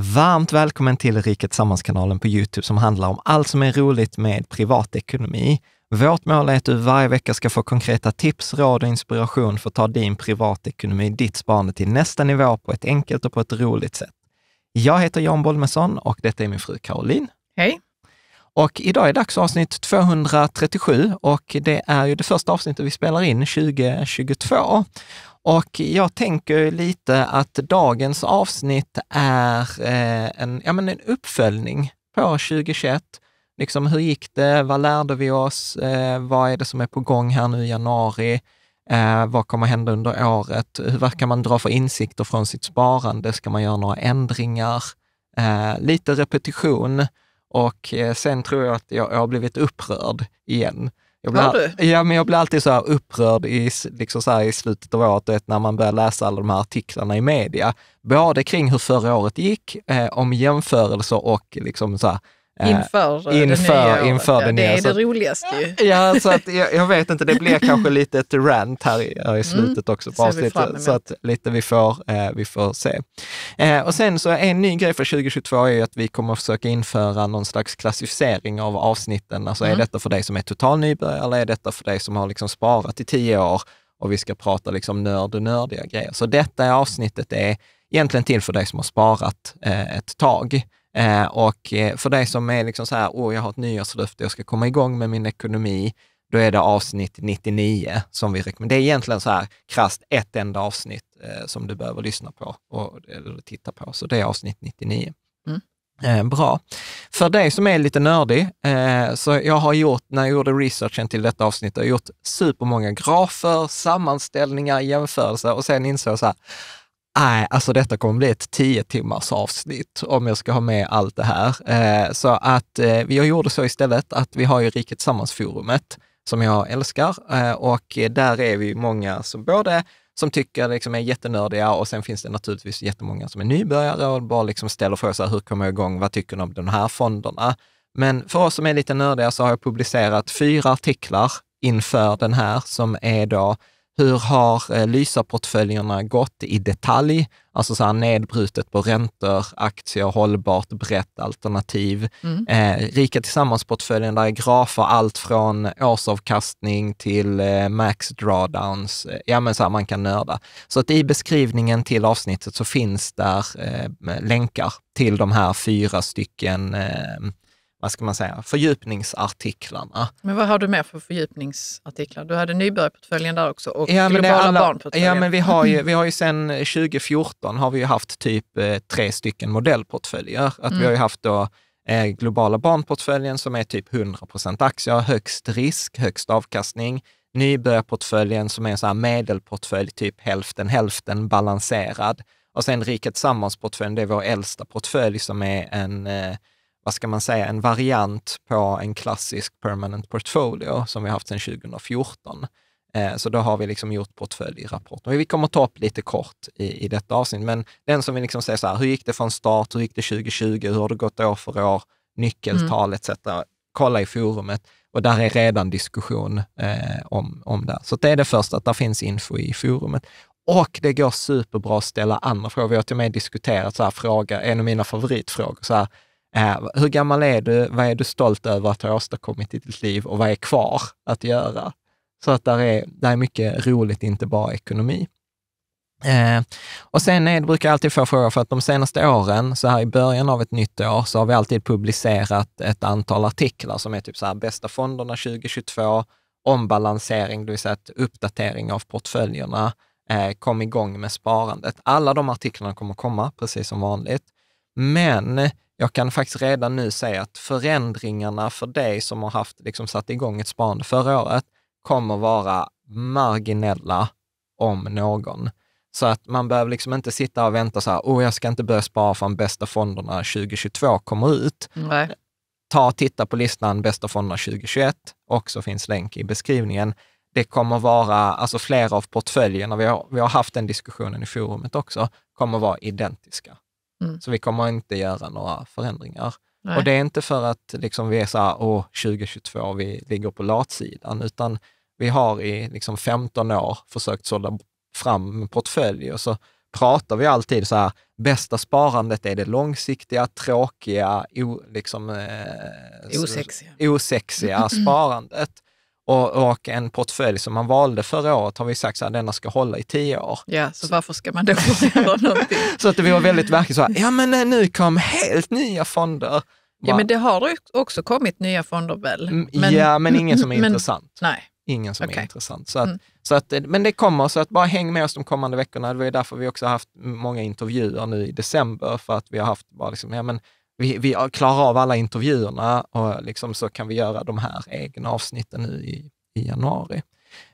Varmt välkommen till Riket Sammanskanalen på Youtube som handlar om allt som är roligt med privatekonomi. Vårt mål är att du varje vecka ska få konkreta tips, råd och inspiration för att ta din privatekonomi, ditt sparande till nästa nivå på ett enkelt och på ett roligt sätt. Jag heter Jan Bolmesson och detta är min fru Caroline. Hej! Och idag är dags för avsnitt 237 och det är ju det första avsnittet vi spelar in 2022. Och jag tänker lite att dagens avsnitt är eh, en, ja, men en uppföljning på 2021. Liksom, hur gick det? Vad lärde vi oss? Eh, vad är det som är på gång här nu i januari? Eh, vad kommer hända under året? Vad kan man dra för insikter från sitt sparande? Ska man göra några ändringar? lite repetition och sen tror jag att jag har blivit upprörd igen. Jag blir, ja, men jag blir alltid så upprörd i, liksom så i slutet av året, när man börjar läsa alla de här artiklarna i media. Både kring hur förra året gick, eh, om jämförelser och liksom så här, Inför, eh, inför det nya. Inför det, nya. Ja, det är det att, roligaste ju. Ja, så att, jag, jag, vet inte, det blir kanske lite ett rant här i, här i mm. slutet mm, också på avsnittet. Så att lite vi får, eh, vi får se. Eh, och sen så en ny grej för 2022 är ju att vi kommer försöka införa någon slags klassificering av avsnitten. Alltså mm. är detta för dig som är total nybörjare eller är detta för dig som har liksom sparat i tio år och vi ska prata liksom nörd och nördiga grejer. Så detta avsnittet är egentligen till för dig som har sparat eh, ett tag. Eh, och eh, för dig som är liksom så här, oh, jag har ett nyårslöfte, jag ska komma igång med min ekonomi, då är det avsnitt 99 som vi rekommenderar. Det är egentligen så här krasst ett enda avsnitt eh, som du behöver lyssna på och, eller titta på, så det är avsnitt 99. Mm. Eh, bra. För dig som är lite nördig, eh, så jag har gjort, när jag gjorde researchen till detta avsnitt, jag har gjort supermånga grafer, sammanställningar, jämförelser och sen insåg jag så här, nej, alltså detta kommer bli ett tio timmars avsnitt om jag ska ha med allt det här. Eh, så att eh, jag gjorde så istället att vi har ju Riket tillsammans forumet som jag älskar eh, och där är vi många som både som tycker liksom är jättenördiga och sen finns det naturligtvis jättemånga som är nybörjare och bara liksom ställer frågor, så här, hur kommer jag igång, vad tycker ni om de här fonderna? Men för oss som är lite nördiga så har jag publicerat fyra artiklar inför den här som är då hur har eh, Lysaportföljerna gått i detalj? Alltså så här nedbrutet på räntor, aktier, hållbart, brett alternativ. Mm. Eh, Rika Tillsammans-portföljen, där är grafer allt från årsavkastning till eh, max drawdowns. Ja, men så här, man kan nörda. Så att i beskrivningen till avsnittet så finns där eh, länkar till de här fyra stycken eh, vad ska man säga, fördjupningsartiklarna. Men vad har du mer för fördjupningsartiklar? Du hade nybörjarportföljen där också och ja, globala alla, barnportföljen. Ja, men vi har ju, mm. vi har ju sedan 2014 eh, har vi haft typ eh, tre stycken modellportföljer. Att mm. Vi har ju haft då eh, globala barnportföljen som är typ 100 aktier, högst risk, högst avkastning. Nybörjarportföljen som är en så här medelportfölj, typ hälften hälften balanserad. Och sen Riket Sammans-portföljen, det är vår äldsta portfölj som är en vad ska man säga, en variant på en klassisk permanent portfolio som vi haft sedan 2014. Eh, så då har vi liksom gjort portföljrapporter. Vi kommer ta upp lite kort i, i detta avsnitt, men den som vill liksom säga så här, hur gick det från start, hur gick det 2020, hur har det gått år för år, nyckeltal mm. etc. Kolla i forumet och där är redan diskussion eh, om, om det. Så det är det första, att där finns info i forumet. Och det går superbra att ställa andra frågor. Vi har till och med diskuterat så här, fråga, en av mina favoritfrågor, så här, Eh, hur gammal är du? Vad är du stolt över att ha åstadkommit i ditt liv och vad är kvar att göra? Så att där är, där är mycket roligt, inte bara ekonomi. Eh, och sen är, brukar jag alltid få fråga, för att de senaste åren, så här i början av ett nytt år, så har vi alltid publicerat ett antal artiklar som är typ så här, bästa fonderna 2022, ombalansering, det vill säga uppdatering av portföljerna, eh, kom igång med sparandet. Alla de artiklarna kommer komma, precis som vanligt. Men jag kan faktiskt redan nu säga att förändringarna för dig som har haft, liksom satt igång ett sparande förra året kommer vara marginella, om någon. Så att man behöver liksom inte sitta och vänta så här, oh, jag ska inte börja spara förrän bästa fonderna 2022 kommer ut. Nej. Ta och titta på listan bästa fonderna 2021, också finns länk i beskrivningen. Det kommer vara, alltså flera av portföljerna, vi har, vi har haft den diskussionen i forumet också, kommer vara identiska. Mm. Så vi kommer inte göra några förändringar. Nej. Och det är inte för att liksom vi är så här, åh, 2022, vi ligger på latsidan, utan vi har i liksom 15 år försökt sålla fram en portfölj och så pratar vi alltid så här, bästa sparandet är det långsiktiga, tråkiga, o, liksom, eh, osexiga. osexiga mm. sparandet och, och, en portfölj som man valde förra året har vi sagt att denna ska hålla i tio år. Ja, så, så varför ska man då göra någonting? så att det var väldigt verkligt så här, ja men eh, nu kom helt nya fonder. Ja, men det har också kommit nya fonder väl? Mm, men, ja, men ingen som är men, intressant. Nej. Ingen som okay. är intressant. Så att, mm. så att, eh, men det kommer, så att bara häng med oss de kommande veckorna. Det var ju därför vi också haft många intervjuer nu i december, för att vi har haft bara liksom, ja men vi, vi klarar av alla intervjuerna och liksom så kan vi göra de här egna avsnitten nu i, i januari.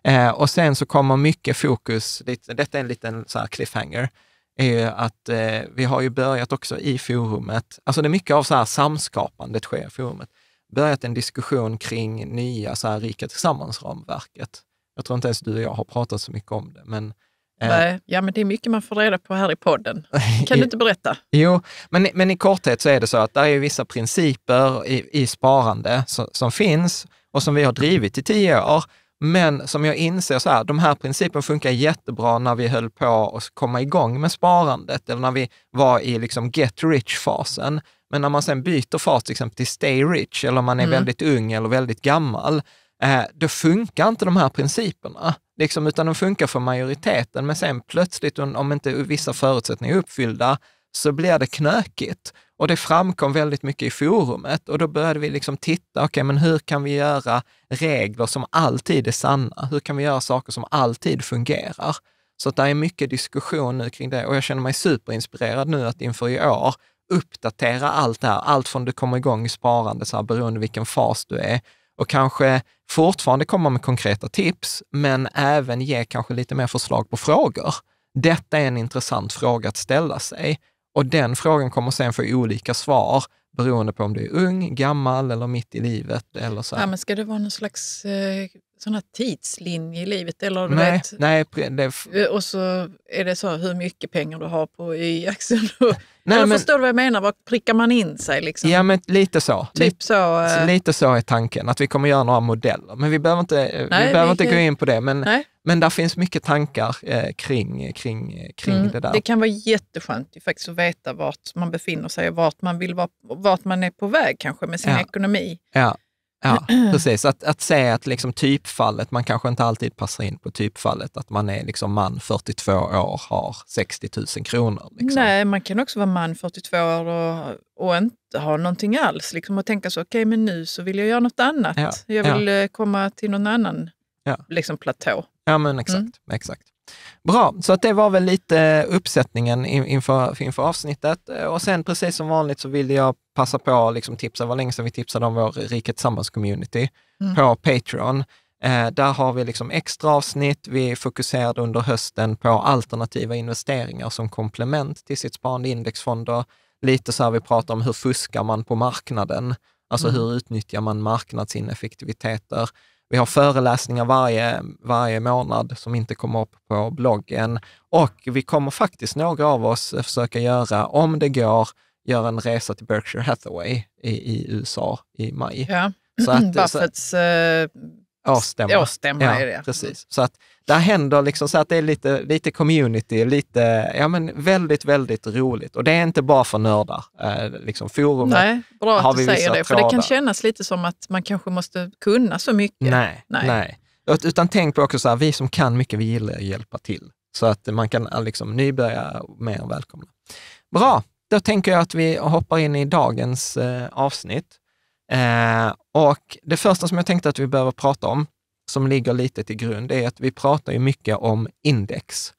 Eh, och sen så kommer mycket fokus, lite, detta är en liten så cliffhanger, är ju att eh, vi har ju börjat också i forumet, alltså det är mycket av så här samskapandet sker i forumet, börjat en diskussion kring nya så här Rika Tillsammans-ramverket. Jag tror inte ens du och jag har pratat så mycket om det, men Eh. Nej, ja men det är mycket man får reda på här i podden. Kan du inte berätta? Jo, men, men i korthet så är det så att det är vissa principer i, i sparande som, som, finns och som vi har drivit i tio år. Men som jag inser så här, de här principerna funkar jättebra när vi höll på att komma igång med sparandet eller när vi var i liksom get rich-fasen. Men när man sen byter fas till exempel till stay rich eller om man är mm. väldigt ung eller väldigt gammal, eh, då funkar inte de här principerna. Liksom, utan de funkar för majoriteten, men sen plötsligt, om inte vissa förutsättningar är uppfyllda, så blir det knökigt. Och det framkom väldigt mycket i forumet och då började vi liksom titta, okej, okay, men hur kan vi göra regler som alltid är sanna? Hur kan vi göra saker som alltid fungerar? Så att det är mycket diskussion nu kring det och jag känner mig superinspirerad nu att inför i år uppdatera allt det här, allt från du kommer igång i sparande, så här, beroende vilken fas du är, och kanske fortfarande komma med konkreta tips, men även ge kanske lite mer förslag på frågor. Detta är en intressant fråga att ställa sig och den frågan kommer sen få olika svar beroende på om du är ung, gammal eller mitt i livet. Eller så Ja, men ska det vara någon slags eh, sådana tidslinje i livet. Eller du nej, vet, nej, det... Eh, och så är det så hur mycket pengar du har på y-axeln. Nej, men, förstår du vad jag menar? Var prickar man in sig? Liksom? Ja, men lite så. Typ lite, så äh... lite så är tanken, att vi kommer göra några modeller. Men vi behöver inte, eh, nej, vi behöver vi... inte gå in på det. Men, men där finns mycket tankar eh, kring, kring, kring mm, det där. Det kan vara jätteskönt faktiskt att veta vart man befinner sig och vart man, vill vara, vart man är på väg kanske med sin ja. ekonomi. Ja. Ja, precis. Att, att se att liksom typfallet, man kanske inte alltid passar in på typfallet, att man är liksom man 42 år, har 60 000 kronor. Liksom. Nej, man kan också vara man 42 år och, och inte ha någonting alls. Liksom, och tänka så, okej, okay, men nu så vill jag göra något annat. Ja, jag vill ja. Eh, komma till någon annan ja. liksom, platå. Ja, men exakt. Mm. exakt. Bra, så att det var väl lite eh, uppsättningen inför, inför avsnittet. Eh, och sen precis som vanligt så ville jag passa på att liksom tipsa, var länge sedan vi tipsade om vår Riket Tillsammans-community mm. på Patreon. Eh, där har vi liksom extra avsnitt. Vi fokuserade under hösten på alternativa investeringar som komplement till sitt sparande i indexfonder. Lite så här vi pratar om hur fuskar man på marknaden? Alltså mm. hur utnyttjar man marknadsineffektiviteter? Vi har föreläsningar varje, varje månad som inte kommer upp på bloggen och vi kommer faktiskt, några av oss, försöka göra, om det går, göra en resa till Berkshire Hathaway i, i USA i maj. Ja. Så att, Buffetts så, eh, Årsstämma. Årsstämma ja, är det. Precis. Så att där händer liksom så att det är lite, lite community, lite, ja men väldigt, väldigt roligt. Och det är inte bara för nördar, eh, liksom forumet. Nej, bra att du säger det, för det kan kännas lite som att man kanske måste kunna så mycket. Nej, nej. nej. Utan tänk på också så här, vi som kan mycket, vi gillar att hjälpa till. Så att man kan eh, liksom nybörjare mer välkomna. Bra, då tänker jag att vi hoppar in i dagens eh, avsnitt. Eh, och det första som jag tänkte att vi behöver prata om, som ligger lite till grund, är att vi pratar ju mycket om index.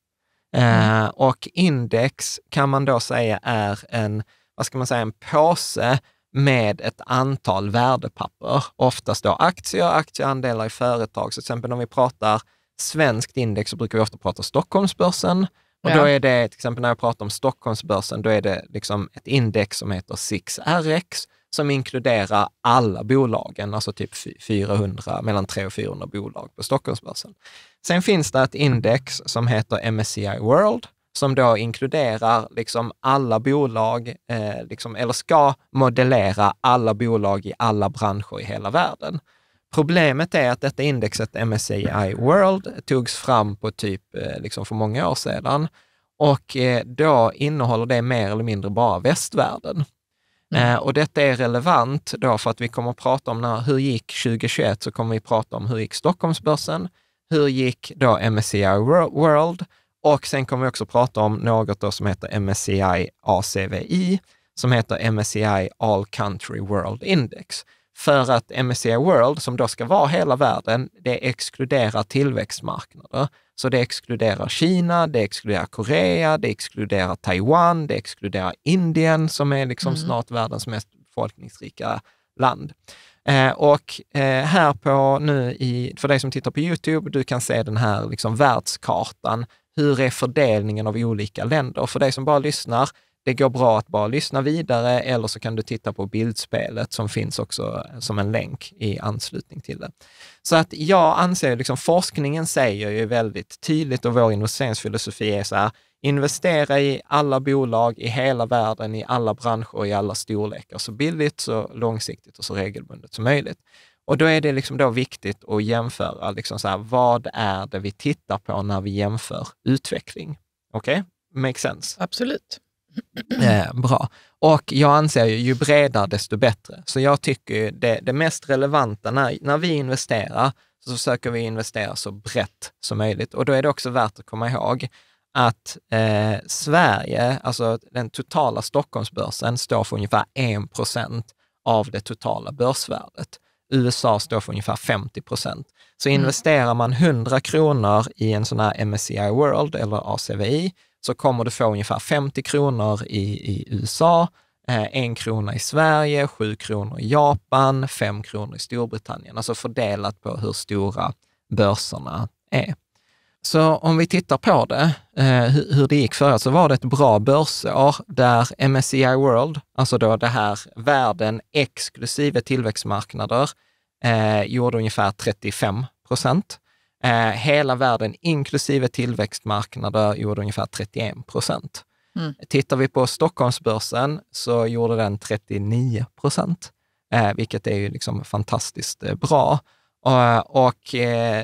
Mm. Eh, mm. Och index kan man då säga är en, vad ska man säga, en påse med ett antal värdepapper, oftast då aktier, aktieandelar i företag. Så till exempel om vi pratar svenskt index så brukar vi ofta prata Stockholmsbörsen. Och ja. då är det, till exempel när jag pratar om Stockholmsbörsen, då är det liksom ett index som heter 6RX som inkluderar alla bolagen, alltså typ 400, mellan 300 och 400 bolag på Stockholmsbörsen. Sen finns det ett index som heter MSCI World, som då inkluderar liksom alla bolag, eh, liksom, eller ska modellera alla bolag i alla branscher i hela världen. Problemet är att detta indexet MSCI World togs fram på typ eh, liksom för många år sedan och eh, då innehåller det mer eller mindre bara västvärlden. Mm. Eh, och detta är relevant då för att vi kommer att prata om när, hur gick 2021, så kommer vi prata om hur gick Stockholmsbörsen, hur gick då MSCI World och sen kommer vi också prata om något då som heter MSCI ACVI, som heter MSCI All Country World Index. För att MSCI World, som då ska vara hela världen, det exkluderar tillväxtmarknader. Så det exkluderar Kina, det exkluderar Korea, det exkluderar Taiwan, det exkluderar Indien som är liksom mm. snart världens mest befolkningsrika land. Eh, och eh, här på nu, i, för dig som tittar på Youtube, du kan se den här liksom världskartan. Hur är fördelningen av olika länder? För dig som bara lyssnar, det går bra att bara lyssna vidare eller så kan du titta på bildspelet som finns också eh, som en länk i anslutning till det. Så att jag anser, liksom, forskningen säger ju väldigt tydligt och vår investeringsfilosofi är så här, investera i alla bolag i hela världen, i alla branscher och i alla storlekar, så billigt, så långsiktigt och så regelbundet som möjligt. Och då är det liksom då viktigt att jämföra, liksom så här, vad är det vi tittar på när vi jämför utveckling? Okej? Okay? Makes sense? Absolut eh, bra. Och jag anser ju, ju bredare desto bättre. Så jag tycker det, det mest relevanta när, när vi investerar, så försöker vi investera så brett som möjligt. Och då är det också värt att komma ihåg att eh, Sverige, alltså den totala Stockholmsbörsen, står för ungefär 1 procent av det totala börsvärdet. USA står för ungefär 50 procent. Så mm. investerar man 100 kronor i en sån här MSCI World eller ACVI, så kommer du få ungefär 50 kronor i, i USA, eh, en krona i Sverige, sju kronor i Japan, fem kronor i Storbritannien. Alltså fördelat på hur stora börserna är. Så om vi tittar på det, eh, hur det gick förra så var det ett bra börsår där MSCI World, alltså då det här världen exklusive tillväxtmarknader, eh, gjorde ungefär 35 procent. Eh, hela världen, inklusive tillväxtmarknader, gjorde ungefär 31 procent. Mm. Tittar vi på Stockholmsbörsen så gjorde den 39 procent, eh, vilket är ju liksom fantastiskt eh, bra. Och, eh, och eh,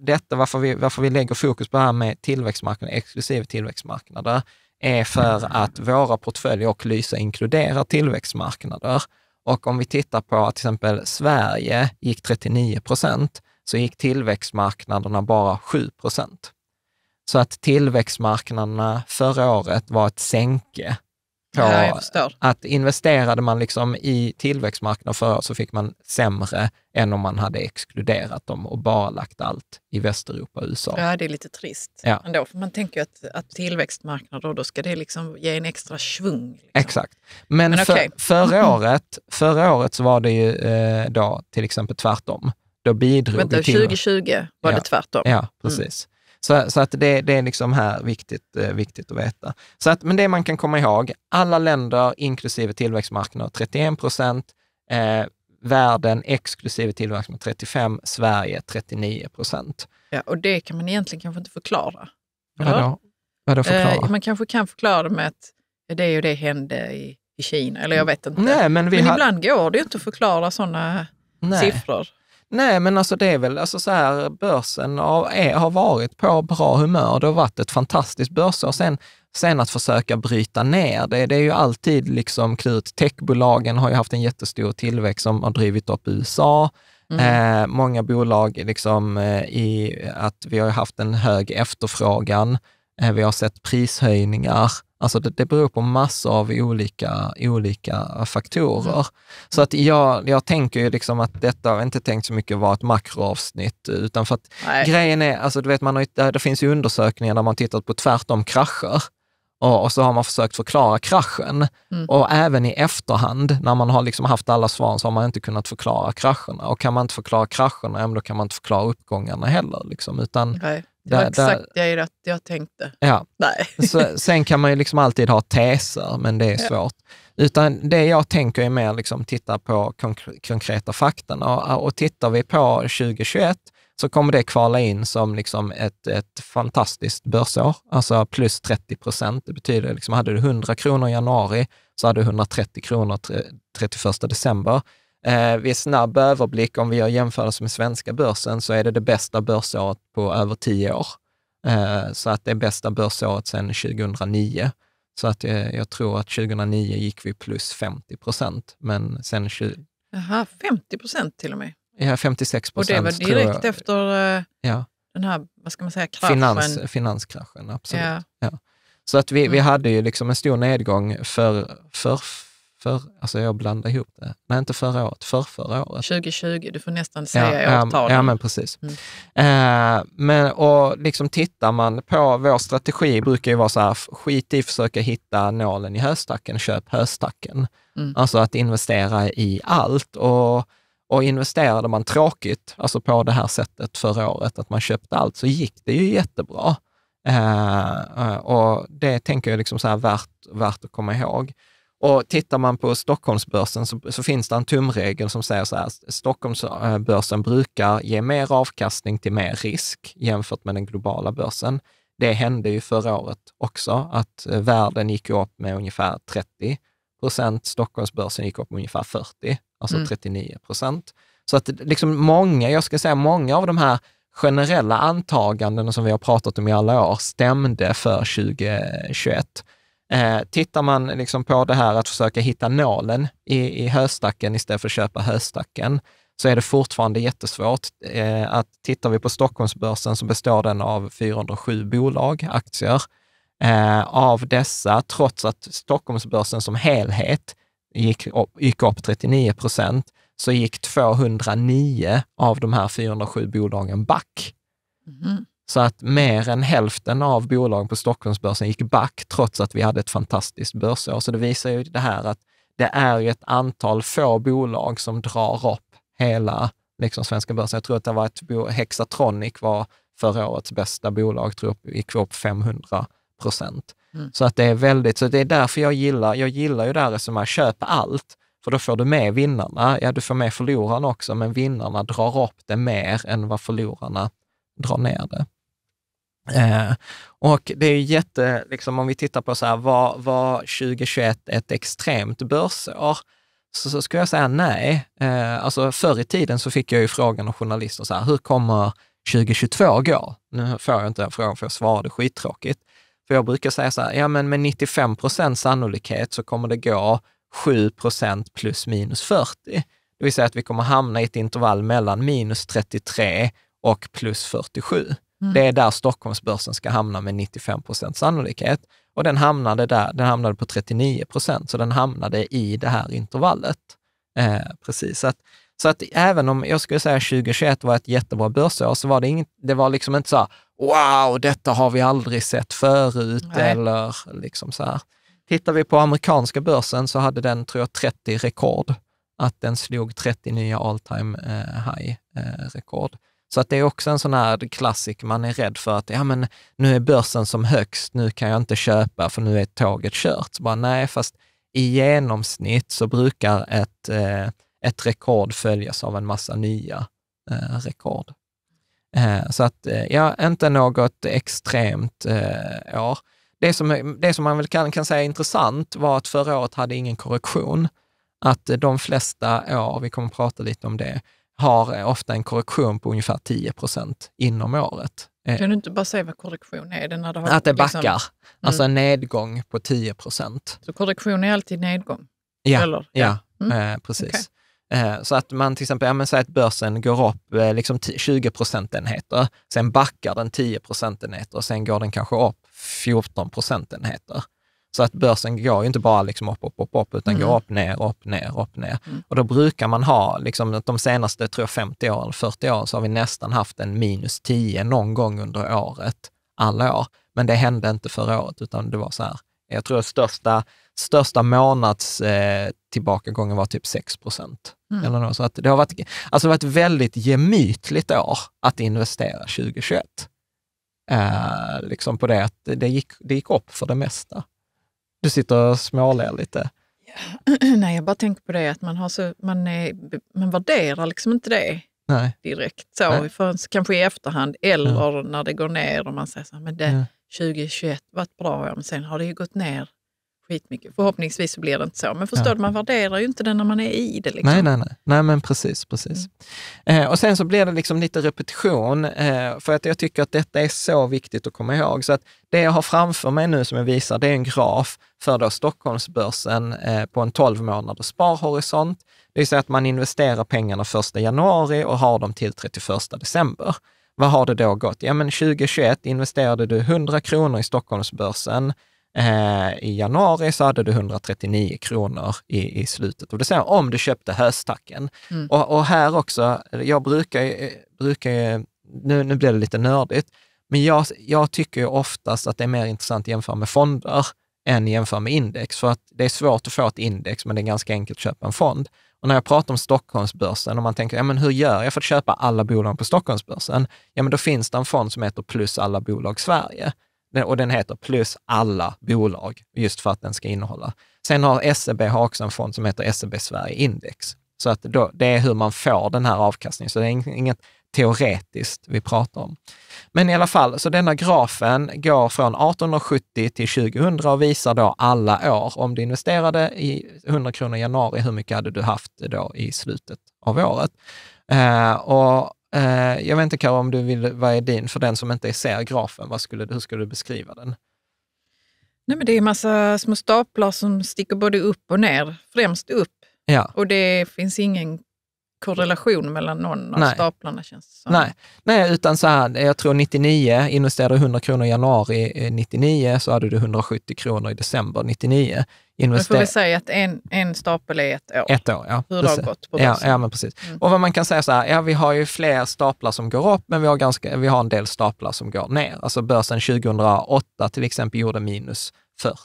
detta, varför vi, varför vi lägger fokus på det här med tillväxtmarknader, exklusive tillväxtmarknader, är för att våra portföljer och Lysa inkluderar tillväxtmarknader. Och om vi tittar på att till exempel Sverige gick 39 procent, så gick tillväxtmarknaderna bara 7 procent. Så att tillväxtmarknaderna förra året var ett sänke. På ja, att investerade man liksom i tillväxtmarknader förra året så fick man sämre än om man hade exkluderat dem och bara lagt allt i Västeuropa och USA. Ja, det är lite trist ja. ändå. För man tänker ju att, att tillväxtmarknader, då ska det liksom ge en extra svung. Liksom. Exakt. Men, Men för, okay. förra, året, förra året så var det ju eh, då till exempel tvärtom då bidrog Vänta, 2020 var ja, det tvärtom. Ja, mm. precis. Mm. Så, så, att det, det, är liksom här viktigt, eh, viktigt att veta. Så att, men det man kan komma ihåg, alla länder inklusive tillväxtmarknader 31 procent, eh, världen exklusive tillväxtmarknader 35, Sverige 39 procent. Ja, och det kan man egentligen kanske inte förklara. Vadå? Vadå förklara? Eh, man kanske kan förklara det med att det och det hände i, i Kina, eller jag vet inte. Nej, men, men ibland går det ju inte att förklara sådana siffror. Nej, men alltså det är väl alltså så här, börsen är, har varit på bra humör. Det har varit ett fantastiskt börsår. Sen, sen att försöka bryta ner det, det är ju alltid liksom klurigt. Techbolagen har ju haft en jättestor tillväxt som har drivit upp USA. Mm. Eh, många bolag, liksom, eh, i att vi har haft en hög efterfrågan. Eh, vi har sett prishöjningar. Alltså det, det beror på massor av olika, olika faktorer. Mm. Så att jag, jag tänker ju liksom att detta har inte tänkt så mycket vara ett makroavsnitt, utan för att Nej. grejen är, alltså du vet, man har, det finns ju undersökningar där man tittat på tvärtom krascher och, så har man försökt förklara kraschen. Mm. Och även i efterhand, när man har liksom haft alla svar, så har man inte kunnat förklara krascherna. Och kan man inte förklara krascherna, då kan man inte förklara uppgångarna heller. Liksom. Utan Nej. Det var där, exakt där, det jag tänkte. Ja. Nej. Så, sen kan man ju liksom alltid ha teser, men det är svårt. Ja. Utan det jag tänker är mer liksom titta på konkreta fakta. Och, och tittar vi på 2021 så kommer det kvala in som liksom ett, ett fantastiskt börsår, alltså plus 30 procent. Det betyder, liksom, hade du 100 kronor i januari så hade du 130 kronor 31 december. Eh, vid snabb överblick, om vi gör jämförelse med svenska börsen, så är det det bästa börsåret på över tio år. Eh, så att det är bästa börsåret sedan 2009. Så att eh, jag tror att 2009 gick vi plus 50 procent, men sen... 20... Jaha, 50 procent till och med? Ja, 56 procent. Och det var direkt efter eh, ja. den här, vad ska man säga, kraschen? Finans, finanskraschen, absolut. Ja. Ja. Så att vi, mm. vi hade ju liksom en stor nedgång för, för för, alltså jag blandar ihop det. Nej, inte förra året, för förra året. 2020, du får nästan säga ja, årtalen. Ja, men precis. Mm. Eh, men, och liksom tittar man på, vår strategi brukar ju vara så här, skit i att försöka hitta nålen i höstacken, köp höstacken. Mm. Alltså att investera i allt. Och, och investerade man tråkigt, alltså på det här sättet förra året, att man köpte allt, så gick det ju jättebra. Eh, eh och det tänker jag liksom så här värt, värt att komma ihåg. Och tittar man på Stockholmsbörsen så, så, finns det en tumregel som säger så här, Stockholmsbörsen brukar ge mer avkastning till mer risk jämfört med den globala börsen. Det hände ju förra året också, att eh, världen gick upp med ungefär 30 procent, Stockholmsbörsen gick upp med ungefär 40, alltså mm. 39 procent. Så att liksom många, jag ska säga många av de här generella antagandena som vi har pratat om i alla år stämde för 2021. Eh, tittar man liksom på det här att försöka hitta nålen i, i höstacken istället för att köpa höstacken, så är det fortfarande jättesvårt. Eh, att tittar vi på Stockholmsbörsen så består den av 407 bolag, aktier. Eh, av dessa, trots att Stockholmsbörsen som helhet gick upp, gick upp 39 procent, så gick 209 av de här 407 bolagen back. Mm. Så att mer än hälften av bolagen på Stockholmsbörsen gick back, trots att vi hade ett fantastiskt börsår. Så det visar ju det här att det är ju ett antal få bolag som drar upp hela liksom, svenska börsen. Jag tror att det var ett, Hexatronic var förra årets bästa bolag, tror jag, gick upp 500 procent. Mm. Så att det är väldigt, så det är därför jag gillar, jag gillar ju det här resonemanget, köp allt, för då får du med vinnarna. Ja, du får med förlorarna också, men vinnarna drar upp det mer än vad förlorarna drar ner det. Eh, och det är ju jätte, liksom, om vi tittar på så här, var, var 2021 ett extremt börsår? Så, så skulle jag säga nej. Eh, alltså förr i tiden så fick jag ju frågan av journalister så här, hur kommer 2022 gå? Nu får jag inte den frågan för jag svarade skittråkigt. För jag brukar säga så här, ja men med 95 procent sannolikhet så kommer det gå 7 procent plus minus 40. Det vill säga att vi kommer hamna i ett intervall mellan minus 33 och plus 47. Mm. Det är mm. där Stockholmsbörsen ska hamna med 95 procents sannolikhet och den hamnade, där, den hamnade på 39 procent, så den hamnade i det här intervallet. Eh, precis. Så att, så att även om jag skulle säga 2021 var ett jättebra börsår, så var det, inget, det var liksom inte så här, wow, detta har vi aldrig sett förut Nej. eller liksom så här. Tittar vi på amerikanska börsen så hade den, tror jag, 30 rekord. Att den slog 30 nya all time eh, high-rekord. Eh, så att det är också en sån här klassik, man är rädd för att ja, men nu är börsen som högst, nu kan jag inte köpa för nu är tåget kört. Så bara, nej, fast i genomsnitt så brukar ett, eh, ett rekord följas av en massa nya eh, rekord. Eh, så att, eh, ja, inte något extremt eh, år. Det som, det som man väl kan, kan säga är intressant var att förra året hade ingen korrektion. Att de flesta år, vi kommer prata lite om det, har eh, ofta en korrektion på ungefär 10 procent inom året. Eh, kan du inte bara säga vad korrektion är? Det när det har, att det liksom- backar, liksom, alltså en nedgång på 10 procent. Så korrektion är alltid nedgång? Ja, Eller? ja. Mm. mm. Eh, precis. Okay. Eh, så att man till exempel, ja men säg att börsen går upp liksom 20 procentenheter, sen backar den 10 procentenheter och sen går den kanske upp 14 procentenheter. Så att börsen går ju inte bara liksom upp, upp, upp, upp, utan mm. går upp, ner, upp, ner, upp, ner. Mm. Och då brukar man ha, liksom, de senaste tror jag, 50 år eller 40 år, så har vi nästan haft en minus 10 någon gång under året, alla år. Men det hände inte förra året, utan det var så här, jag tror att största, största månads eh, tillbakagången var typ 6 procent. Mm. det, har varit, alltså varit ett väldigt gemytligt år att investera 2021. Eh, liksom på det att det gick, det gick upp för det mesta. Du sitter och småler lite. Nej, jag bara tänker på det att man, har så, man, är, man värderar liksom inte det Nej. direkt så, Nej. Förrän, kanske i efterhand eller ja. när det går ner och man säger så här, men det ja. 2021 varit bra, men sen har det ju gått ner skitmycket. Förhoppningsvis så blir det inte så, men förstår ja. man värderar ju inte det när man är i det. Liksom. Nej, nej, nej, nej. men precis. precis. Mm. Eh, och sen så blir det liksom lite repetition, eh, för att jag tycker att detta är så viktigt att komma ihåg. Så att det jag har framför mig nu som jag visar, det är en graf för då Stockholmsbörsen eh, på en 12 månaders sparhorisont. Det vill säga att man investerar pengarna 1 januari och har dem till 31 december. Vad har det då gått? Ja, men 2021 investerade du 100 kronor i Stockholmsbörsen. Eh, i januari så hade du 139 kronor i, i slutet av december, om du köpte höstacken. Mm. Och, och, här också, jag brukar, brukar nu, nu blir det lite nördigt, men jag, jag tycker ju oftast att det är mer intressant att jämföra med fonder än jämföra med index, för att det är svårt att få ett index, men det är ganska enkelt att köpa en fond. Och när jag pratar om Stockholmsbörsen och man tänker, ja men hur gör jag för att köpa alla bolag på Stockholmsbörsen? Ja men då finns det en fond som heter Plus alla bolag Sverige och den heter plus alla bolag, just för att den ska innehålla. Sen har SEB har också en fond som heter SEB Sverige Index. Så att då, det är hur man får den här avkastningen, så det är inget teoretiskt vi pratar om. Men i alla fall, så denna grafen går från 1870 till 2000 och visar då alla år. Om du investerade i 100 kronor i januari, hur mycket hade du haft då i slutet av året? Eh, och Eh, jag vet inte Karo, om du vill, vad är din, för den som inte ser grafen, vad skulle, hur skulle du beskriva den? Nej, men det är massa små staplar som sticker både upp och ner, främst upp. Ja. Och det finns ingen korrelation mellan någon av Nej. staplarna känns som. Nej. Nej, utan så här, jag tror 99, investerade du 100 kronor i januari 99 eh, så hade du 170 kronor i december 99. Invester... Då får vi säga att en, en stapel är ett år. Ett år, ja. Hur det har gått på börsen. Ja, ja, men precis. Mm. Och vad man kan säga så här, ja vi har ju fler staplar som går upp, men vi har, ganska, vi har en del staplar som går ner. Alltså börsen 2008 till exempel gjorde minus 40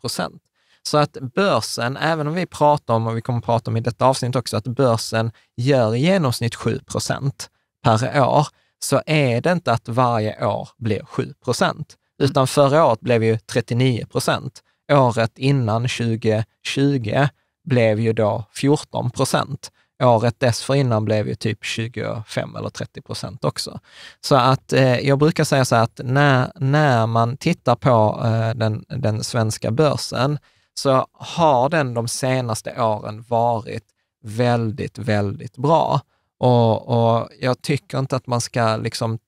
procent. Så att börsen, även om vi pratar om, och vi kommer prata om i detta avsnitt också, att börsen gör i genomsnitt 7 procent per år, så är det inte att varje år blir 7 procent, utan förra året blev ju 39 procent. Året innan 2020 blev ju då 14 procent. Året dessförinnan blev ju typ 25 eller 30 procent också. Så att eh, jag brukar säga så här att när, när man tittar på eh, den, den svenska börsen, så har den de senaste åren varit väldigt, väldigt bra. Och, och jag tycker inte att man ska liksom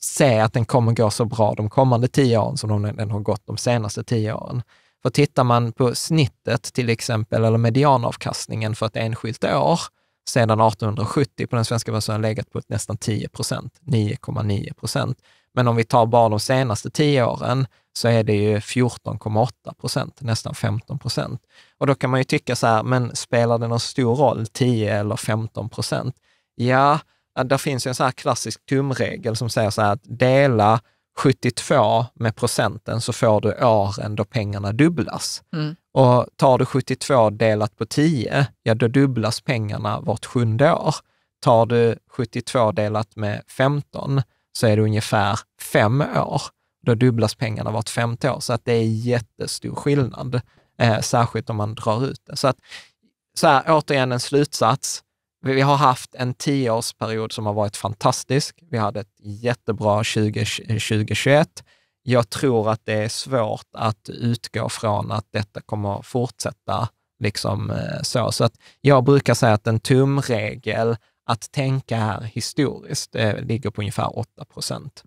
se att den kommer gå så bra de kommande tio åren som den har gått de senaste tio åren. För tittar man på snittet till exempel, eller medianavkastningen för ett enskilt år sedan 1870 på den svenska börsen har legat på nästan 10 procent, 9,9 procent. Men om vi tar bara de senaste tio åren så är det ju 14,8 procent, nästan 15 procent. Och då kan man ju tycka så här, men spelar det någon stor roll, 10 eller 15 procent? Ja, eh, där finns ju en så här klassisk tumregel som säger så här att dela 72 med procenten så får du åren då pengarna dubblas. Mm. Och tar du 72 delat på 10, ja då dubblas pengarna vart sjunde år. Tar du 72 delat med 15, så är det ungefär fem år. Då dubblas pengarna vart femte år, så att det är jättestor skillnad, eh, särskilt om man drar ut det. Så, att, så här, återigen en slutsats. Vi har haft en tioårsperiod som har varit fantastisk. Vi hade ett jättebra 20, 2021. Jag tror att det är svårt att utgå från att detta kommer fortsätta liksom eh, så. Så att jag brukar säga att en tumregel att tänka här historiskt eh, ligger på ungefär 8 procent.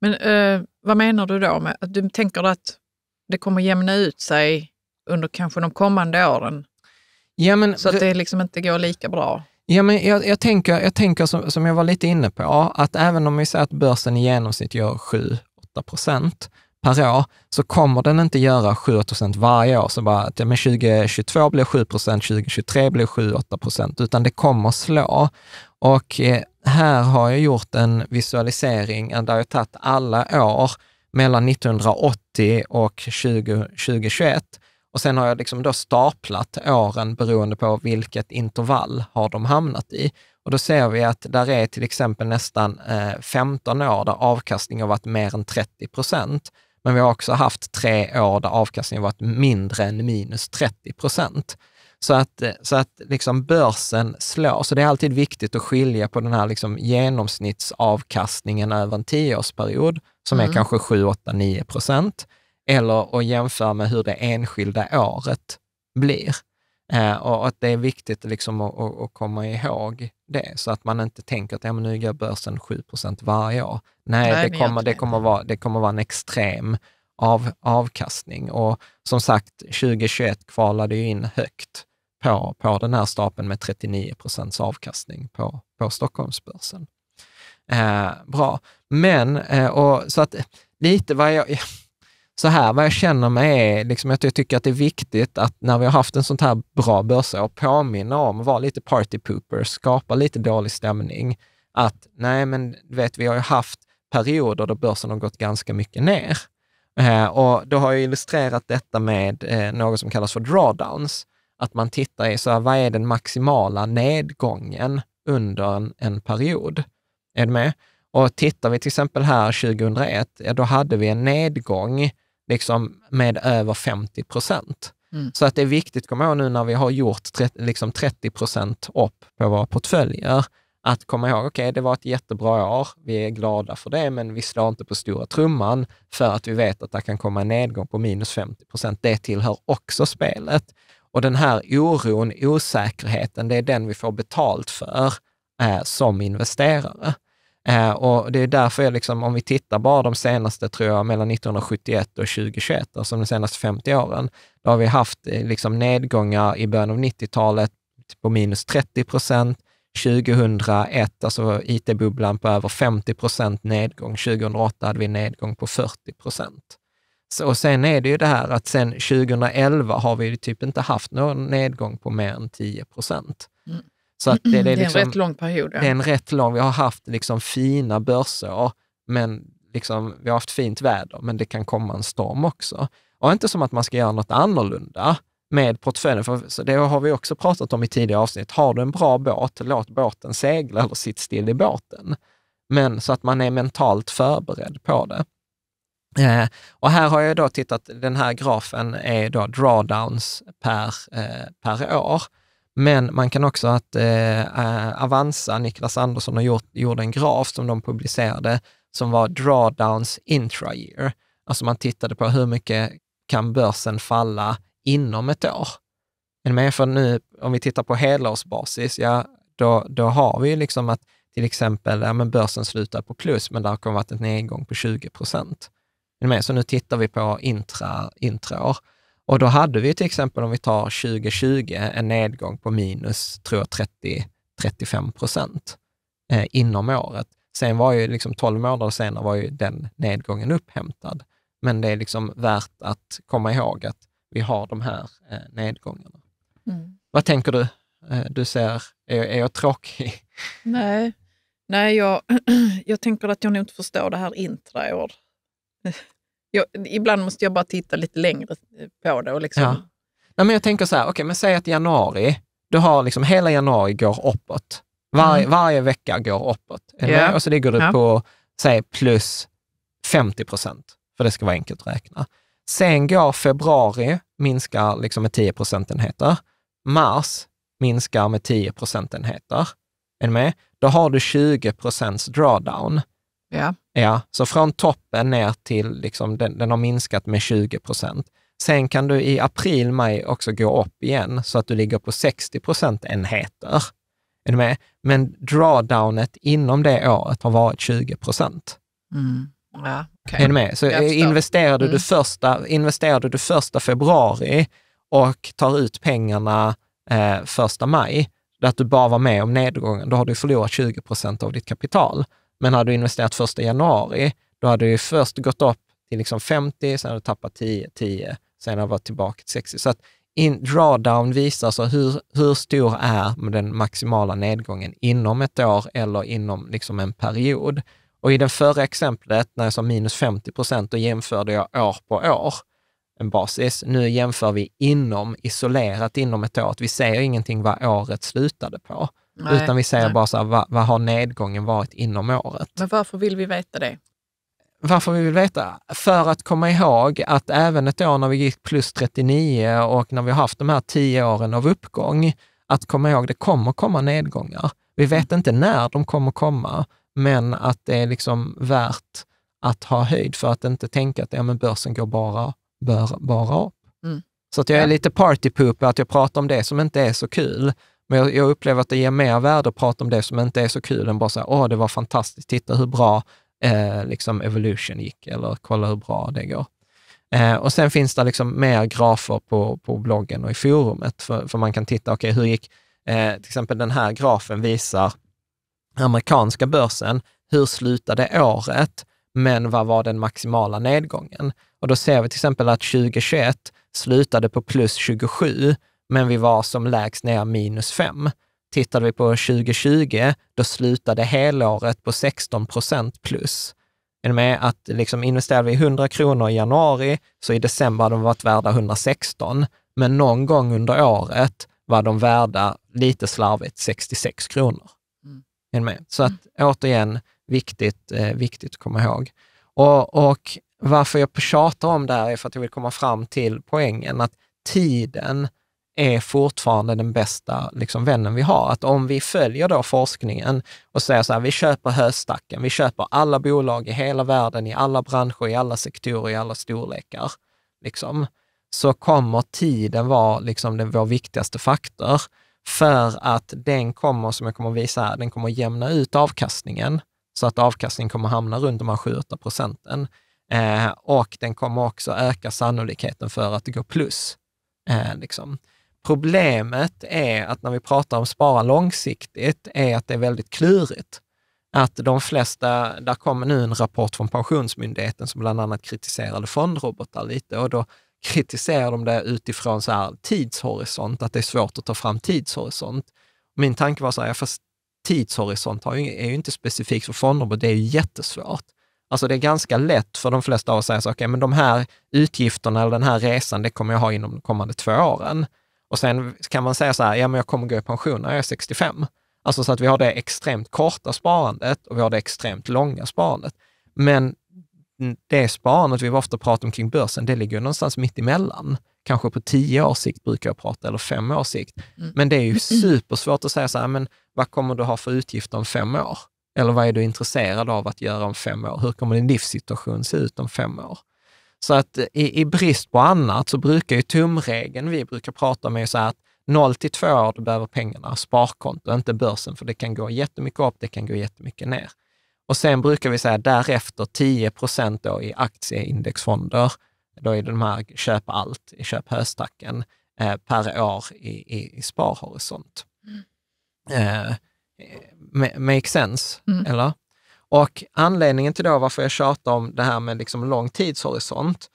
Men eh, vad menar du då? Med, att du tänker att det kommer jämna ut sig under kanske de kommande åren? Ja, men, så att det liksom inte går lika bra? Ja, men jag, jag tänker, jag tänker som, som jag var lite inne på, att även om vi säger att börsen i genomsnitt gör 7-8 procent, per år, så kommer den inte göra 7 procent varje år. Så bara att ja, 2022 blir 7 procent, 2023 blir 7-8 procent, utan det kommer slå. Och eh, här har jag gjort en visualisering där jag tagit alla år mellan 1980 och 20, 2021. Och sen har jag liksom då staplat åren beroende på vilket intervall har de hamnat i. Och då ser vi att där är till exempel nästan 15 eh, år där avkastningen har varit mer än 30 procent. Men vi har också haft tre år där avkastningen varit mindre än minus 30 procent. Så att, eh, så att liksom börsen slår. Så det är alltid viktigt att skilja på den här liksom genomsnittsavkastningen över en tioårsperiod, som mm. är kanske 7, 8, 9 procent, eller att jämföra med hur det enskilda året blir. Eh, och att det är viktigt liksom att, att, komma ihåg det, så att man inte tänker att ja, men nu går börsen 7 varje år. Nej, Nej det, kommer, det, kommer vara, det kommer vara en extrem av, avkastning. Och som sagt, 2021 kvalade ju in högt på, på den här stapeln med 39 avkastning på, på Stockholmsbörsen. Eh, bra, men eh, och, så att lite vad jag så här, vad jag känner mig är liksom jag tycker att det är viktigt att när vi har haft en sånt här bra börsår, påminna om, vara lite party poopers, skapa lite dålig stämning. Att nej, men vet, vi har ju haft perioder då börsen har gått ganska mycket ner. Eh, och då har jag illustrerat detta med eh, något som kallas för drawdowns. Att man tittar i, så här, vad är den maximala nedgången under en, en period? Är du med? Och tittar vi till exempel här 2001, ja, då hade vi en nedgång liksom med över 50 procent. Mm. Så att det är viktigt att komma ihåg nu när vi har gjort 30, liksom 30 procent upp på våra portföljer, att komma ihåg, okej, okay, det var ett jättebra år, vi är glada för det, men vi slår inte på stora trumman för att vi vet att det kan komma en nedgång på minus 50 procent. Det tillhör också spelet. Och den här oron, osäkerheten, det är den vi får betalt för eh, som investerare. Eh, och det är därför jag, liksom, om vi tittar bara de senaste, tror jag, mellan 1971 och 2021, alltså de senaste 50 åren, då har vi haft eh, liksom, nedgångar i början av 90-talet på minus 30 procent, 2001, alltså it-bubblan på över 50 procent nedgång. 2008 hade vi en nedgång på 40 procent. Och sen är det ju det här att sen 2011 har vi typ inte haft någon nedgång på mer än 10 procent. Så att det, det, är liksom, det, är en liksom- rätt lång period. Ja. Det är en rätt lång, vi har haft liksom fina börsår, men liksom, vi har haft fint väder, men det kan komma en storm också. Och inte som att man ska göra något annorlunda med portföljen, för det har vi också pratat om i tidigare avsnitt. Har du en bra båt, låt båten segla eller sitt still i båten. Men så att man är mentalt förberedd på det. Eh, och här har jag då tittat, den här grafen är då drawdowns per, eh, per år. Men man kan också att eh, eh Avanza, Niklas Andersson, har gjort, gjorde en graf som de publicerade som var drawdowns intra-year. Alltså man tittade på hur mycket kan börsen falla inom ett år. Är För nu, om vi tittar på helårsbasis, ja, då, då har vi ju liksom att till exempel ja, men börsen slutar på plus, men det har att en nedgång på 20 procent. Så nu tittar vi på intra, intraår. Och då hade vi till exempel, om vi tar 2020, en nedgång på minus tror jag 30, 35 procent eh, inom året. Sen var ju liksom 12 månader senare var ju den nedgången upphämtad. Men det är liksom värt att komma ihåg att vi har de här eh, nedgångarna. Mm. Vad tänker du? Eh, du ser, är jag, är jag tråkig? Nej, Nej jag, jag tänker att jag nog inte förstår det här intraår. Jag, ibland måste jag bara titta lite längre eh, på det. Och liksom... ja. Nej, men jag tänker så här, okay, men säg att januari, du har liksom hela januari går uppåt. Var, mm. Varje vecka går uppåt. Yeah. Och så ligger du ja. på, säg plus 50 procent, för det ska vara enkelt att räkna. Sen går februari, minskar liksom med 10 procentenheter. Mars minskar med 10 procentenheter. Är du med? Då har du 20 procents drawdown. Ja. ja. Så från toppen ner till, liksom, den, den har minskat med 20 procent. Sen kan du i april, maj också gå upp igen så att du ligger på 60 procentenheter. Är du med? Men drawdownet inom det året har varit 20 procent. Mm. Ja, okay. Är du med? Så investerade, mm. du första, investerade du första februari och tar ut pengarna eh, första maj, att du bara var med om nedgången, då har du förlorat 20 procent av ditt kapital. Men hade du investerat första januari, då hade du först gått upp till liksom 50, sen hade du tappat 10, 10, sen hade du varit tillbaka till 60. Så att in, drawdown visar så alltså hur, hur stor är den maximala nedgången inom ett år eller inom liksom en period. Och i det förra exemplet, när jag sa minus 50 procent, då jämförde jag år på år, en basis. Nu jämför vi inom, isolerat inom ett år. Vi ser ingenting vad året slutade på, Nej, utan vi säger nej. bara så här, vad, vad har nedgången varit inom året? Men varför vill vi veta det? Varför vi vill veta? För att komma ihåg att även ett år när vi gick plus 39 och när vi har haft de här tio åren av uppgång, att komma ihåg, det kommer komma nedgångar. Vi vet mm. inte när de kommer komma, men att det är liksom värt att ha höjd för att inte tänka att ja, men börsen går bara, bara, bara upp. Mm. Så att jag är lite partypooper att jag pratar om det som inte är så kul, men jag, upplever att det ger mer värde att prata om det som inte är så kul än bara så här, åh, det var fantastiskt, titta hur bra eh, liksom evolution gick, eller kolla hur bra det går. Eh, och sen finns det liksom mer grafer på, på bloggen och i forumet, för, för man kan titta, okej, okay, hur gick, eh, till exempel den här grafen visar amerikanska börsen, hur slutade året, men vad var den maximala nedgången? Och då ser vi till exempel att 2021 slutade på plus 27, men vi var som lägst ner minus 5. Tittade vi på 2020, då slutade helåret på 16 procent plus. Är med att liksom investerade vi 100 kronor i januari, så i december hade de varit värda 116, men någon gång under året var de värda, lite slarvigt, 66 kronor. Mm. Med? Så att mm. återigen, viktigt, eh, viktigt att komma ihåg. Och, och varför jag tjatar om det här är för att jag vill komma fram till poängen att tiden är fortfarande den bästa liksom, vännen vi har. Att om vi följer då forskningen och säger så här, vi köper höstacken, vi köper alla bolag i hela världen, i alla branscher, i alla sektorer, i alla storlekar, liksom, så kommer tiden vara liksom, den, vår viktigaste faktor. För att den kommer, som jag kommer att visa här, den kommer att jämna ut avkastningen, så att avkastningen kommer att hamna runt de här 7-8 procenten. Eh, och den kommer också öka sannolikheten för att det går plus. Eh, liksom. Problemet är att när vi pratar om spara långsiktigt, är att det är väldigt klurigt. Att de flesta, där kom nu en rapport från Pensionsmyndigheten som bland annat kritiserade fondrobotar lite och då kritiserar de det utifrån så här tidshorisont, att det är svårt att ta fram tidshorisont. Min tanke var så här, fast tidshorisont är ju inte specifikt för fondrobotar, det är ju jättesvårt. Alltså det är ganska lätt för de flesta av oss att säga så, okay, men de här utgifterna eller den här resan, det kommer jag ha inom de kommande två åren. Och sen kan man säga så här, ja men jag kommer gå i pension när jag är 65. Alltså så att vi har det extremt korta sparandet och vi har det extremt långa sparandet. Men det sparandet vi ofta pratar om kring börsen, det ligger någonstans mitt emellan. Kanske på tio års sikt brukar jag prata, eller fem års sikt. Mm. Men det är ju supersvårt att säga så här, men vad kommer du ha för utgifter om fem år? Eller vad är du intresserad av att göra om fem år? Hur kommer din livssituation se ut om fem år? Så att i, i, brist på annat så brukar ju tumregeln vi brukar prata med är så här att 0 till 2 år, du behöver pengarna, sparkonto, inte börsen, för det kan gå jättemycket upp, det kan gå jättemycket ner. Och sen brukar vi säga därefter 10 procent då i aktieindexfonder, då är det de här köp allt, köp höstacken, eh, per år i, i, i sparhorisont. Mm. Eh, eh make sense, mm. eller? Och anledningen till då varför jag tjatar om det här med liksom lång tidshorisont,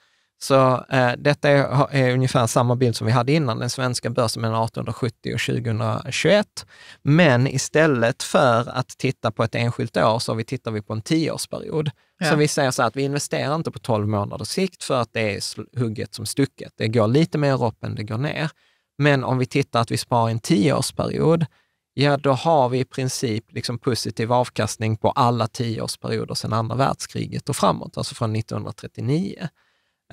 så eh, detta är, är, ungefär samma bild som vi hade innan, den svenska börsen mellan 1870 och 2021. Men istället för att titta på ett enskilt år så vi, tittar vi på en tioårsperiod. Ja. Så vi säger så att vi investerar inte på 12 månaders sikt för att det är hugget som stucket. Det går lite mer upp än det går ner. Men om vi tittar att vi sparar en tioårsperiod, ja då har vi i princip liksom positiv avkastning på alla tioårsperioder sedan andra världskriget och framåt, alltså från 1939.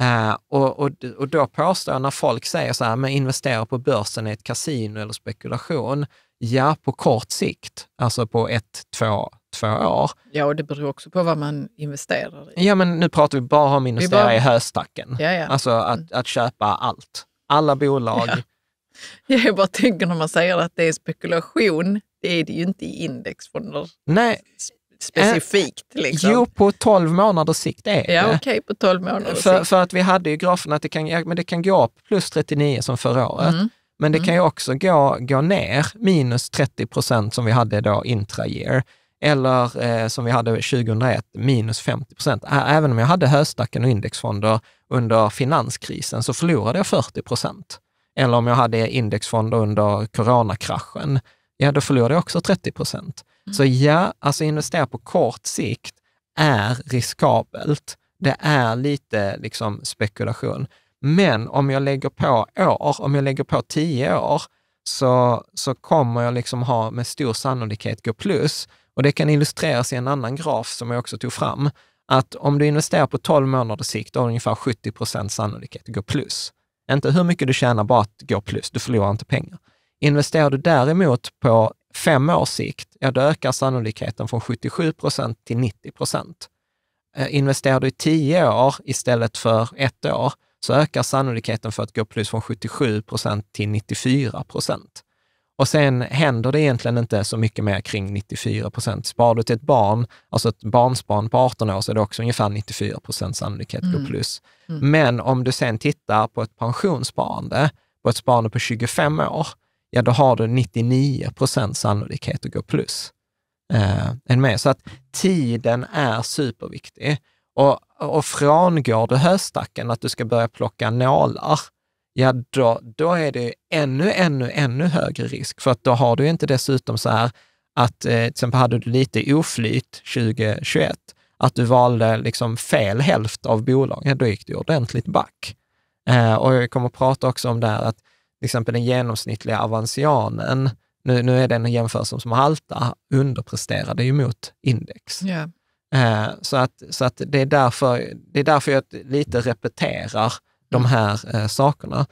Eh, och, och, och då påstår jag, när folk säger så här, men investera på börsen i ett kasino eller spekulation, ja, på kort sikt, alltså på ett, två, två år. Ja, och det beror också på vad man investerar i. Ja, men nu pratar vi bara om att investera bara... i höstacken. Ja, ja. Alltså att, mm. att köpa allt, alla bolag, ja. Jag bara tänker när man säger att det är spekulation, det är det ju inte i indexfonder. Nej, specifikt? Eh, liksom? Jo, på 12 månaders sikt är det. Ja, okay, på 12 månaders för, sikt. För att vi hade ju grafen att det kan, men det kan gå upp plus 39 som förra året, mm. men det mm. kan ju också gå, gå ner minus 30 procent som vi hade då intra-year, eller eh, som vi hade 2001, minus 50 procent. Även om jag hade höstacken och indexfonder under finanskrisen så förlorade jag 40 procent. Eller om jag hade indexfonder under coronakraschen, ja då förlorade jag också 30 procent. Mm. Så ja, alltså investera på kort sikt är riskabelt. Det är lite liksom spekulation. Men om jag lägger på år, om jag lägger på tio år, så, så kommer jag liksom ha med stor sannolikhet gå plus. Och det kan illustreras i en annan graf som jag också tog fram, att om du investerar på 12 månaders sikt, då har du ungefär 70 procent sannolikhet att gå plus. Inte hur mycket du tjänar, bara att gå plus. Du förlorar inte pengar. Investerar du däremot på fem års sikt, ja då ökar sannolikheten från 77 procent till 90 procent. Eh, investerar du i tio år istället för ett år, så ökar sannolikheten för att gå plus från 77 procent till 94 procent. Och sen händer det egentligen inte så mycket mer kring 94 procent. Sparar du till ett barn, alltså ett barnsbarn på 18 år, så är det också ungefär 94 procent sannolikhet mm. plus. Mm. Men om du sen tittar på ett pensionssparande, på ett sparande på 25 år, ja då har du 99 procent sannolikhet att gå plus. Eh, än mer. Så att tiden är superviktig. Och, och frångår du höstacken, att du ska börja plocka nålar, ja då, då är det ännu, ännu, ännu högre risk. För att då har du inte dessutom så här att, eh, till exempel hade du lite oflyt 2021, att du valde liksom fel hälft av bolagen, då gick du ordentligt back. Eh, och jag kommer att prata också om det här att till exempel den genomsnittliga avansianen, nu, nu är det en jämförelse som halta, underpresterade ju mot index. Yeah. så att, så att det, är därför, det är därför jag lite repeterar de här eh, sakerna.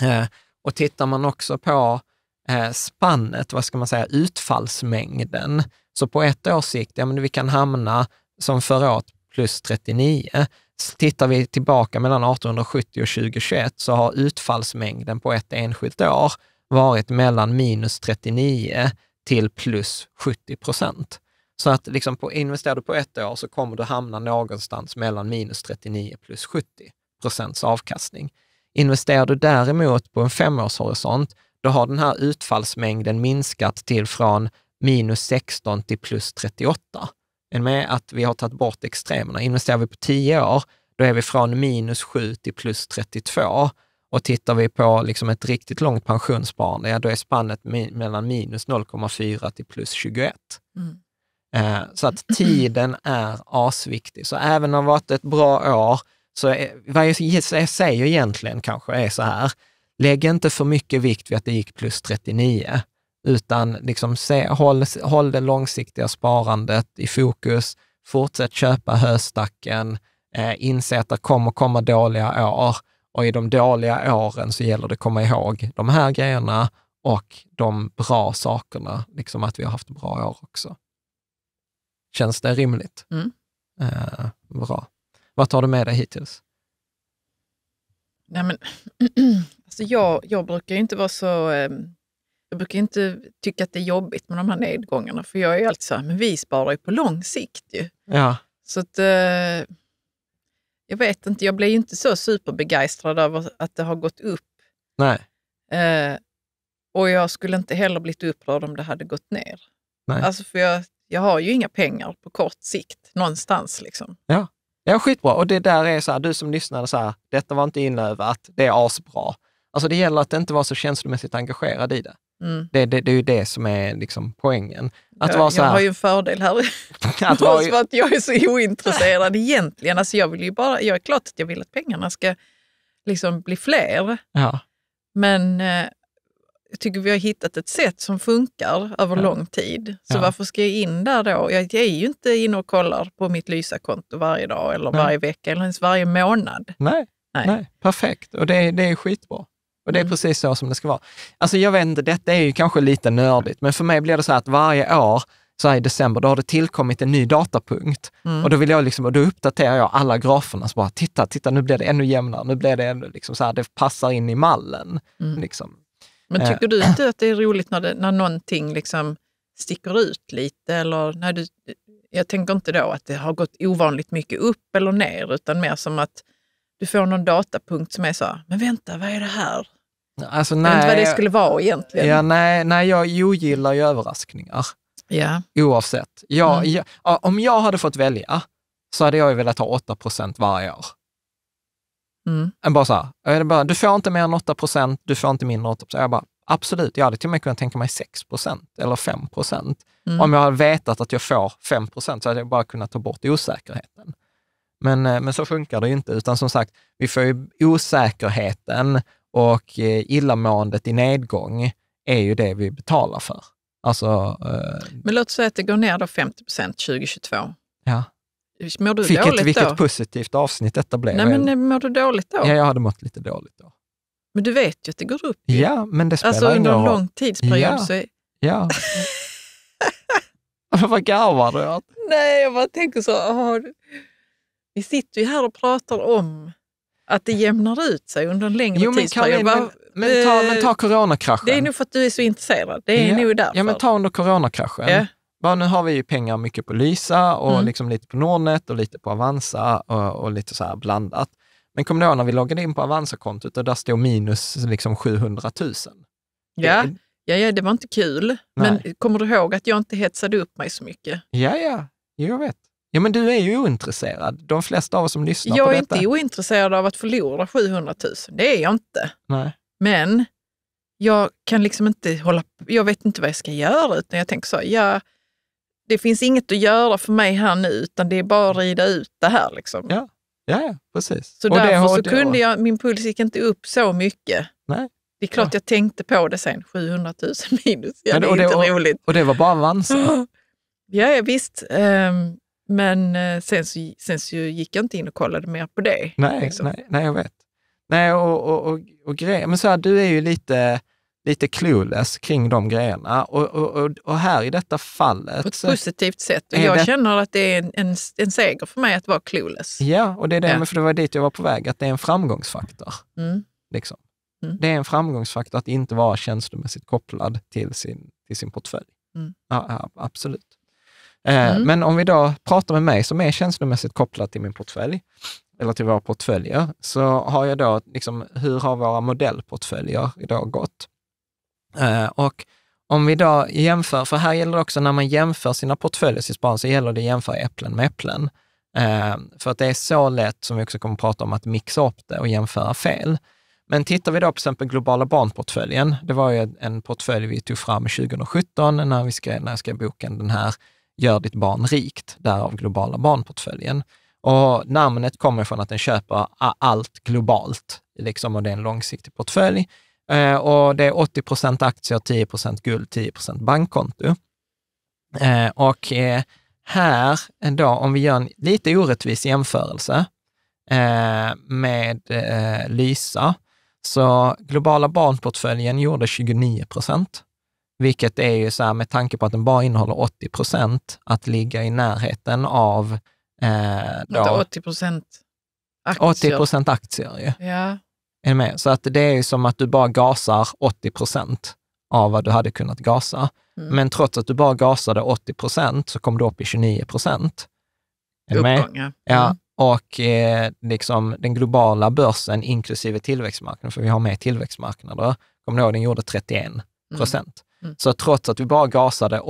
Eh, och tittar man också på eh, spannet, vad ska man säga, utfallsmängden, så på ett års sikt, ja men vi kan hamna som förra året plus 39. Så tittar vi tillbaka mellan 1870 och 2021 så har utfallsmängden på ett enskilt år varit mellan minus 39 till plus 70 procent. Så att liksom på, investerar du på ett år så kommer du hamna någonstans mellan minus 39 plus 70 procents avkastning. Investerar du däremot på en femårshorisont, då har den här utfallsmängden minskat till från minus 16 till plus 38. Än med att vi har tagit bort extremerna? Investerar vi på 10 år, då är vi från minus 7 till plus 32. Och tittar vi på liksom ett riktigt långt pensionssparande, ja, då är spannet mellan minus 0,4 till plus 21. Mm. Eh, så att tiden är asviktig. Så även om det har varit ett bra år, så eh, vad jag säger egentligen kanske är så här, lägg inte för mycket vikt vid att det gick plus 39, utan liksom se, håll, håll det långsiktiga sparandet i fokus, fortsätt köpa höstacken, eh, inse att det kommer komma dåliga år och i de dåliga åren så gäller det att komma ihåg de här grejerna och de bra sakerna, liksom att vi har haft bra år också. Känns det rimligt? Mm. Eh, bra. Vad tar du med dig hittills? Nej, men, alltså jag, jag brukar inte vara så... Ehm, jag brukar inte tycka att det är jobbigt med de här nedgångarna, för jag är alltid så här, men vi sparar ju på lång sikt ju. Ja. Så att, eh, jag vet inte, jag blir ju inte så superbegeistrad över att det har gått upp. Nej. Eh, och jag skulle inte heller blivit upprörd om det hade gått ner. Nej. Alltså för jag, jag har ju inga pengar på kort sikt någonstans. Liksom. Ja. Ja, skitbra. Och det där är så här, du som lyssnade så här, detta var inte inövat, det är asbra. Alltså det gäller att inte vara så känslomässigt engagerad i det. Mm. Det, det, det, är ju det som är liksom poängen. Att jag, vara så här, jag har ju en fördel här. att vara ju... att jag är så ointresserad egentligen. Alltså jag, vill ju bara, jag är klart att jag vill att pengarna ska liksom bli fler. Ja. Men eh, jag tycker vi har hittat ett sätt som funkar över ja. lång tid. Så ja. varför ska jag in där då? Jag, är ju inte inne och kollar på mitt Lysa-konto varje dag eller Nej. varje vecka eller ens varje månad. Nej, Nej. Nej. perfekt. Och det, det är skitbra. Och det är mm. precis så som det ska vara. Alltså jag vet inte, detta är ju kanske lite nördigt, men för mig blir det så att varje år så här i december, då har det tillkommit en ny datapunkt. Mm. Och då vill jag liksom, och då uppdaterar jag alla graferna, så bara titta, titta, nu blir det ännu jämnare, nu blir det ännu, liksom så här, det passar in i mallen. Mm. Liksom. Men eh. tycker du inte att det är roligt när, det, när någonting liksom sticker ut lite? Eller när du, jag tänker inte då att det har gått ovanligt mycket upp eller ner, utan mer som att du får någon datapunkt som är så här, men vänta, vad är det här? Alltså, nej, jag vet inte vad det skulle vara egentligen. Ja, nej, nej, jag ogillar ju överraskningar. Yeah. Oavsett. Jag, mm. jag, om jag hade fått välja så hade jag ju velat ha 8 varje år. Mm. bara så här, bara, du får inte mer än 8 procent, du får inte mindre än 8 procent. Jag bara, absolut, jag hade till och med kunnat tänka mig 6 procent eller 5 procent. Mm. Om jag hade vetat att jag får 5 procent så hade jag bara kunnat ta bort osäkerheten. Men, eh, men så funkar det ju inte, utan som sagt, vi får ju osäkerheten och eh, illamåendet i nedgång är ju det vi betalar för. Alltså, eh, men låt säga att det går ner då 50 procent 2022. Ja. Mår du Fick dåligt då? vilket positivt avsnitt detta blev. Nej, men mår du dåligt då? Ja, jag hade mått lite dåligt då. Men du vet ju att det går upp. Ju. Ja, men det alltså, spelar Alltså under en lång tidsperiod ja. så... Är... Ja. Vad garvar du åt? Nej, jag bara tänker så. Aha, vi sitter ju här och pratar om att det jämnar ut sig under en längre jo, men tidsperiod. Bara, men, men, ta, eh, men ta coronakraschen. Det är nog för att du är så intresserad. Det är ja. nog därför. Ja, men ta under coronakraschen. Ja nu har vi ju pengar mycket på Lysa och mm. liksom lite på Nordnet och lite på Avanza och, och lite så här blandat. Men kommer du ihåg när vi loggade in på Avanza-kontot och där stod minus liksom 700 000? Ja. Det, ja, ja, det var inte kul. Nej. Men kommer du ihåg att jag inte hetsade upp mig så mycket? Ja, ja, jag vet. Ja, men du är ju ointresserad. De flesta av oss som lyssnar jag på detta. Jag är inte ointresserad av att förlora 700 000. Det är jag inte. Nej. Men jag kan liksom inte hålla... Jag vet inte vad jag ska göra, utan jag tänker så, ja, det finns inget att göra för mig här nu, utan det är bara att rida ut det här. Liksom. Ja. Ja, precis. Så och därför så kunde jag, min puls gick inte upp så mycket. Nej. Det är klart ja. jag tänkte på det sen, 700 000 minus. Ja, men, det är och inte det, roligt. Och det var bara Avanza? ja, ja, visst. Um, men eh, sen så, sen så gick jag inte in och kollade mer på det. Nej, liksom. nej, nej jag vet. Nej, och, och, och, och grejer. Men så här, du är ju lite lite clueless kring de grejerna. Och, och, och, här i detta fallet... På ett positivt sätt. Och jag det... känner att det är en, en, en, seger för mig att vara clueless. Ja, och det, är det, ja. för det var dit jag var på väg, att det är en framgångsfaktor. Mm. Liksom. Mm. Det är en framgångsfaktor att inte vara känslomässigt kopplad till sin, till sin portfölj. Mm. Ja, ja, absolut. Eh, mm. men om vi då pratar med mig som är känslomässigt kopplad till min portfölj, eller till våra portföljer, så har jag då, liksom, hur har våra modellportföljer idag gått? Eh, och om vi då jämför, för här gäller det också när man jämför sina portföljer sitt sparande, så gäller det att jämföra äpplen med äpplen. Eh, för att det är så lätt, som vi också kommer att prata om, att mixa upp det och jämföra fel. Men tittar vi då på till exempel globala barnportföljen, det var ju en portfölj vi tog fram 2017 när, vi skrev, när jag skrev boken den här Gör ditt barn rikt, därav globala barnportföljen. Och namnet kommer från att den köper allt globalt, liksom, och det är en långsiktig portfölj. Eh, och det är 80 procent aktier, 10 procent guld, 10 procent bankkonto. Eh, och eh, här då, om vi gör en lite orättvis jämförelse eh, med eh, Lysa, så globala barnportföljen gjorde 29 procent, vilket är ju så här med tanke på att den bara innehåller 80 procent, att ligga i närheten av... Eh, då, 80 procent aktier. 80 procent aktier, ju. Ja. Är med? Så att det är som att du bara gasar 80 procent av vad du hade kunnat gasa. Mm. Men trots att du bara gasade 80 procent så kom du upp i 29 procent. Uppgång, ja. ja. Mm. Och eh, liksom den globala börsen, inklusive tillväxtmarknaden, för vi har med tillväxtmarknader, kommer du ihåg, den gjorde 31 procent. Mm. Mm. Så trots att vi bara gasade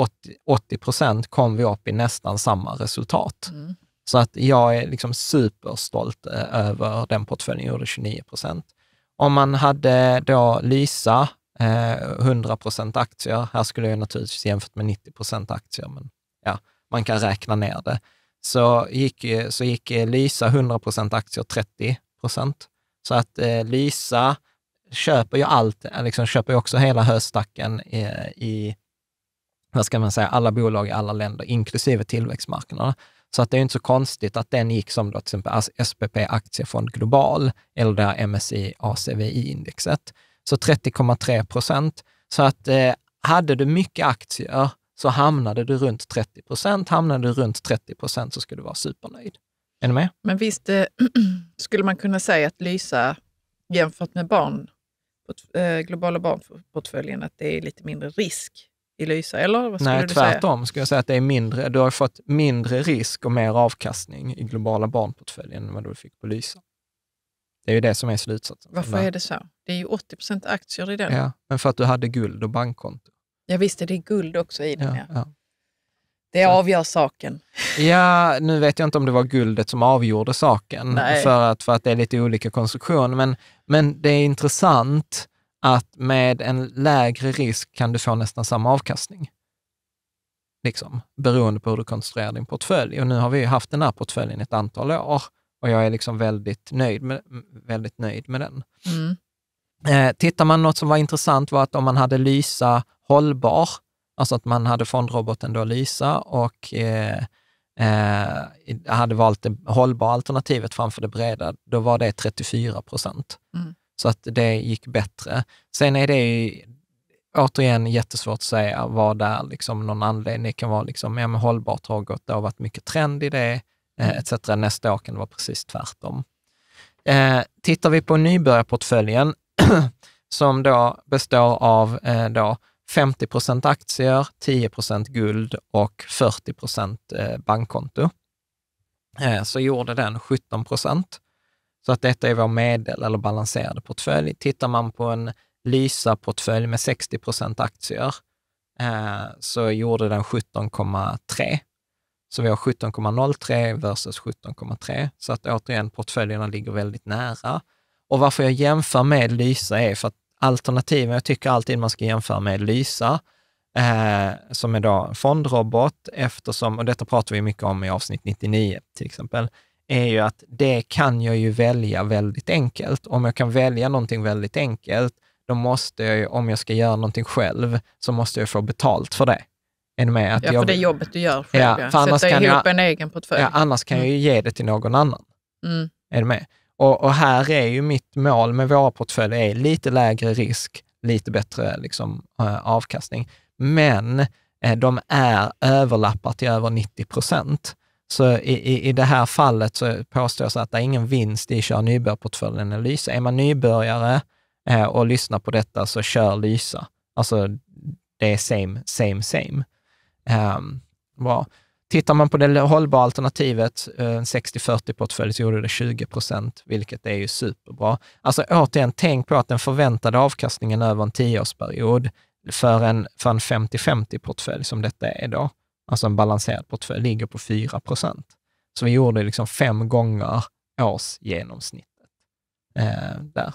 80 procent kom vi upp i nästan samma resultat. Mm. Så att jag är liksom superstolt eh, över den portföljen, gjorde 29 procent. Om man hade då Lysa, 100 eh, procent aktier, här skulle jag naturligtvis jämfört med 90 procent aktier, men ja, man kan räkna ner det, så gick, så gick eh, Lysa 100 procent aktier 30 procent. Så att eh, Lysa köper ju allt, liksom köper ju också hela höstacken i, i, vad ska man säga, alla bolag i alla länder, inklusive tillväxtmarknaderna. Så att det är inte så konstigt att den gick som då till exempel SPP Aktiefond Global eller det här MSI ACVI-indexet. Så 30,3 procent. Så att eh, hade du mycket aktier så hamnade du runt 30 procent. Hamnade du runt 30 procent så skulle du vara supernöjd. Är ni med? Men visst eh, skulle man kunna säga att Lysa jämfört med barn, eh, globala barnportföljen, att det är lite mindre risk i Lysa, eller? Vad Nej, du tvärtom skulle jag säga att det är mindre. Du har fått mindre risk och mer avkastning i globala barnportföljen än vad du fick på Lysa. Det är ju det som är slutsatsen. Varför är det så? Det är ju 80 procent aktier i den. Ja, men för att du hade guld och bankkonto. Ja, visst är det guld också i den. Ja, ja. ja. Det så. avgör saken. Ja, nu vet jag inte om det var guldet som avgjorde saken, för att, för att det är lite olika konstruktion. Men, men det är intressant att med en lägre risk kan du få nästan samma avkastning. Liksom, beroende på hur du konstruerar din portfölj. Och nu har vi ju haft den här portföljen ett antal år och jag är liksom väldigt nöjd med, väldigt nöjd med den. Mm. Eh, tittar man, något som var intressant var att om man hade Lysa hållbar, alltså att man hade fondroboten då Lysa och eh, eh, hade valt det hållbara alternativet framför det breda, då var det 34 procent. Mm. Så att det gick bättre. Sen är det återigen jättesvårt att säga vad det är liksom någon anledning. Det kan vara liksom, ja, men hållbart har gått, det har varit mycket trend i det, eh, mm. etc. Nästa år kan det vara precis tvärtom. Eh, tittar vi på nybörjarportföljen, som då består av eh, då 50 procent aktier, 10 procent guld och 40 procent eh, bankkonto, eh, så gjorde den 17 procent. Så att detta är vår medel eller balanserade portfölj. Tittar man på en Lysa-portfölj med 60 procent aktier eh, så gjorde den 17,3. Så vi har 17,03 versus 17,3. Så att återigen, portföljerna ligger väldigt nära. Och varför jag jämför med Lysa är för att alternativen, jag tycker alltid man ska jämföra med Lysa, eh, som är då fondrobot, eftersom, och detta pratar vi mycket om i avsnitt 99 till exempel, är ju att det kan jag ju välja väldigt enkelt. Om jag kan välja någonting väldigt enkelt, då måste jag ju, om jag ska göra någonting själv, så måste jag få betalt för det. Är med? Att ja, för det jobbet du gör själv. Ja, för annars Sätta kan ihop jag, en egen portfölj. Ja, annars kan mm. jag ju mm. ge det till någon annan. Mm. Är du med? Och, och, här är ju mitt mål med våra portföljer är lite lägre risk, lite bättre liksom, äh, avkastning. Men äh, de är överlappar till över 90 procent. Så i, i, i det här fallet så påstås att det är ingen vinst i att köra nybörjarportföljen eller Lysa. Är man nybörjare eh, och lyssnar på detta, så kör Lysa. Alltså, det är same, same, same. Um, bra. Tittar man på det hållbara alternativet, eh, en 60-40-portfölj, så gjorde det 20 procent, vilket är ju superbra. Alltså återigen, tänk på att den förväntade avkastningen över en tioårsperiod för en, för en 50-50-portfölj, som detta är då, alltså en balanserad portfölj, ligger på 4 procent. Så vi gjorde liksom fem gånger årsgenomsnittet eh, där.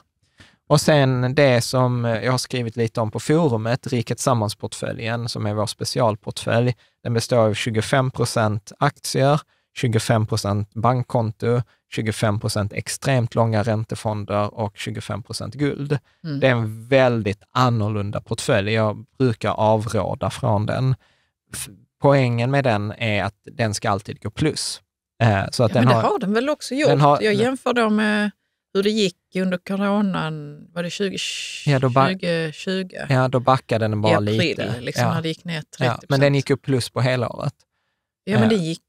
Och sen det som jag har skrivit lite om på forumet, Riket Sammans-portföljen, som är vår specialportfölj. Den består av 25 procent aktier, 25 procent bankkonto, 25 procent extremt långa räntefonder och 25 procent guld. Mm. Det är en väldigt annorlunda portfölj. Jag brukar avråda från den Poängen med den är att den ska alltid gå plus. Eh, så att ja, den men det har, har den väl också gjort? Har, jag jämför då med hur det gick under coronan, var det 20, ja, då back, 2020? Ja, då backade den bara lite. I april, lite. Liksom, ja. när det gick ner 30 ja, Men den gick upp plus på hela året. Ja, men eh, det gick...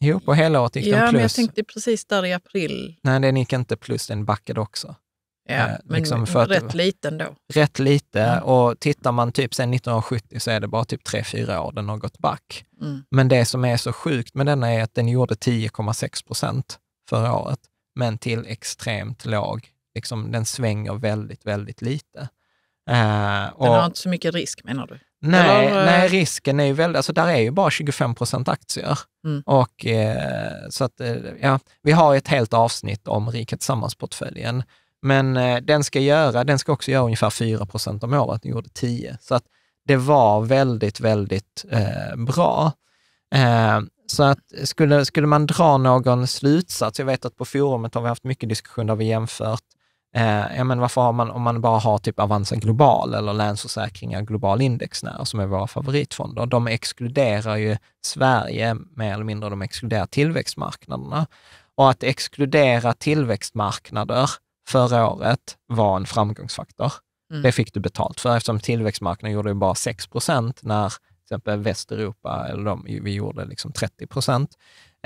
Jo, på hela året gick ja, den plus. Ja, men jag tänkte precis där i april. Nej, den gick inte plus, den backade också. Ja, eh, men liksom för rätt att, liten då. Rätt lite mm. och tittar man typ sen 1970 så är det bara typ 3-4 år den har gått back. Mm. Men det som är så sjukt med denna är att den gjorde 10,6 procent förra året, men till extremt låg. Liksom, den svänger väldigt, väldigt lite. Uh, eh, och, den har inte så mycket risk menar du? Nej, Eller, eh, nej risken är ju väldigt, alltså där är ju bara 25 procent aktier. Mm. Och, eh, så att, ja, vi har ett helt avsnitt om Riket Tillsammans-portföljen men eh, den ska göra, den ska också göra ungefär 4 procent om året, den gjorde 10. Så att det var väldigt, väldigt eh, bra. Eh, så att skulle, skulle man dra någon slutsats, jag vet att på forumet har vi haft mycket diskussion där vi jämfört, eh, ja men varför har man, om man bara har typ Avanza Global eller Länsförsäkringar Global Indexnära som är våra favoritfonder, de exkluderar ju Sverige mer eller mindre, de exkluderar tillväxtmarknaderna. Och att exkludera tillväxtmarknader förra året var en framgångsfaktor. Mm. Det fick du betalt för eftersom tillväxtmarknaden gjorde bara 6 procent när till exempel Västeuropa, eller de, vi gjorde liksom 30 procent.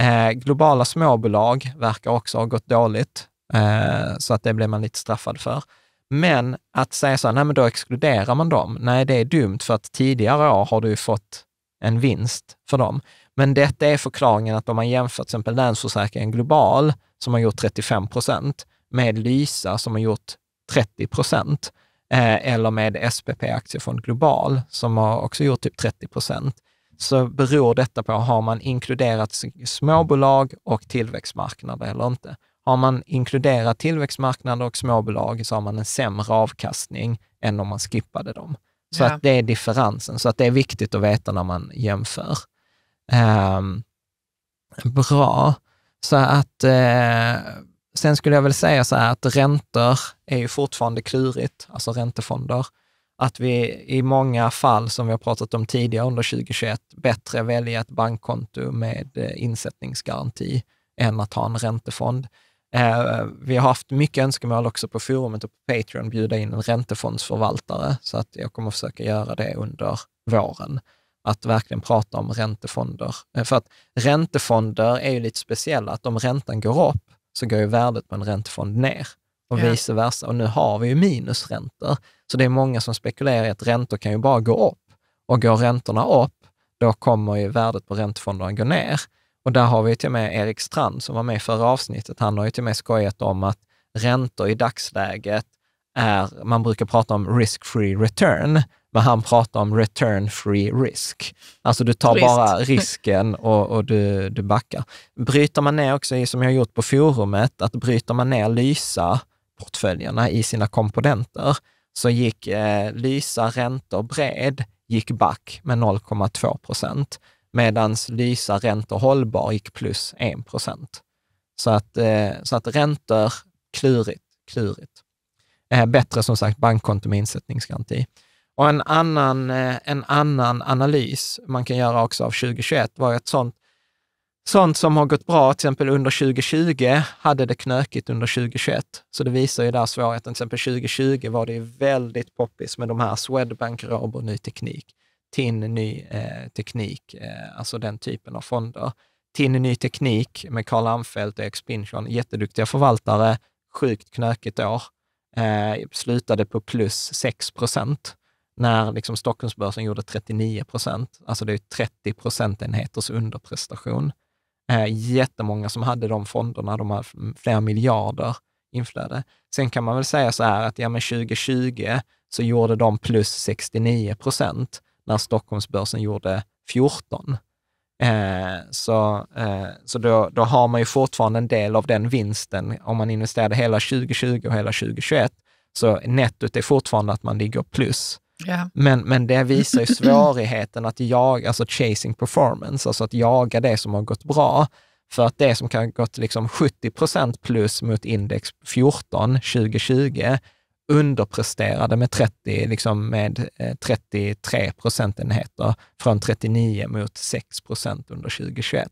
Eh, globala småbolag verkar också ha gått dåligt, eh, så att det blev man lite straffad för. Men att säga så här, nej men då exkluderar man dem. Nej, det är dumt för att tidigare år har du fått en vinst för dem. Men detta är förklaringen att om man jämför till exempel Länsförsäkringen Global, som har gjort 35 procent, med Lysa som har gjort 30 procent eh, eller med SPP Aktiefond Global som har också gjort typ 30 procent, så beror detta på, har man inkluderat småbolag och tillväxtmarknader eller inte? Har man inkluderat tillväxtmarknader och småbolag så har man en sämre avkastning än om man skippade dem. Så ja. att det är differensen, så att det är viktigt att veta när man jämför. Um, bra, så att eh, Sen skulle jag väl säga så här att räntor är ju fortfarande klurigt, alltså räntefonder. Att vi i många fall, som vi har pratat om tidigare under 2021, bättre väljer ett bankkonto med eh, insättningsgaranti än att ha en räntefond. Eh, vi har haft mycket önskemål också på forumet och på Patreon bjuda in en räntefondsförvaltare, så att jag kommer försöka göra det under våren. Att verkligen prata om räntefonder. Eh, för att räntefonder är ju lite speciella, att om räntan går upp så går ju värdet på en räntefond ner och ja. vice versa. Och nu har vi ju minusräntor, så det är många som spekulerar i att räntor kan ju bara gå upp. Och går räntorna upp, då kommer ju värdet på räntefonderna gå ner. Och där har vi till och med Erik Strand som var med i förra avsnittet. Han har ju till och med skojat om att räntor i dagsläget är, man brukar prata om risk-free return, men han pratar om return free risk. Alltså du tar Risk. bara risken och, och du, du backar. Bryter man ner också, som jag har gjort på forumet, att bryter man ner Lysa-portföljerna i sina komponenter, så gick eh, Lysa räntor bred gick back med 0,2 procent, medan Lysa räntor hållbar gick plus 1 procent. Så att, eh, så att räntor, klurigt, klurigt. Eh, bättre som sagt bankkonto med insättningsgaranti. Och en annan, eh, en annan analys man kan göra också av 2021 var ju att sånt, sånt som har gått bra, till exempel under 2020, hade det knökigt under 2021. Så det visar ju där svårigheten. Till exempel 2020 var det ju väldigt poppis med de här Swedbank, Robur, ny teknik, TIN, ny eh, teknik, eh, alltså den typen av fonder. TIN, ny teknik med Carl Amfelt och Expinchon, jätteduktiga förvaltare, sjukt knökigt år, eh, slutade på plus 6 procent när liksom Stockholmsbörsen gjorde 39 procent, alltså det är 30 procentenheters underprestation. Eh, jättemånga som hade de fonderna, de har flera miljarder inflöde. Sen kan man väl säga så här att ja, men 2020 så gjorde de plus 69 procent när Stockholmsbörsen gjorde 14. Eh, så eh, så då, då har man ju fortfarande en del av den vinsten. Om man investerade hela 2020 och hela 2021, så nettot är fortfarande att man ligger plus Yeah. Men, men det visar ju svårigheten att jaga, alltså chasing performance, alltså att jaga det som har gått bra. För att det som kan ha gått liksom 70 plus mot index 14 2020 underpresterade med, 30, liksom med 33 eh, procentenheter från 39 mot 6 under 2021.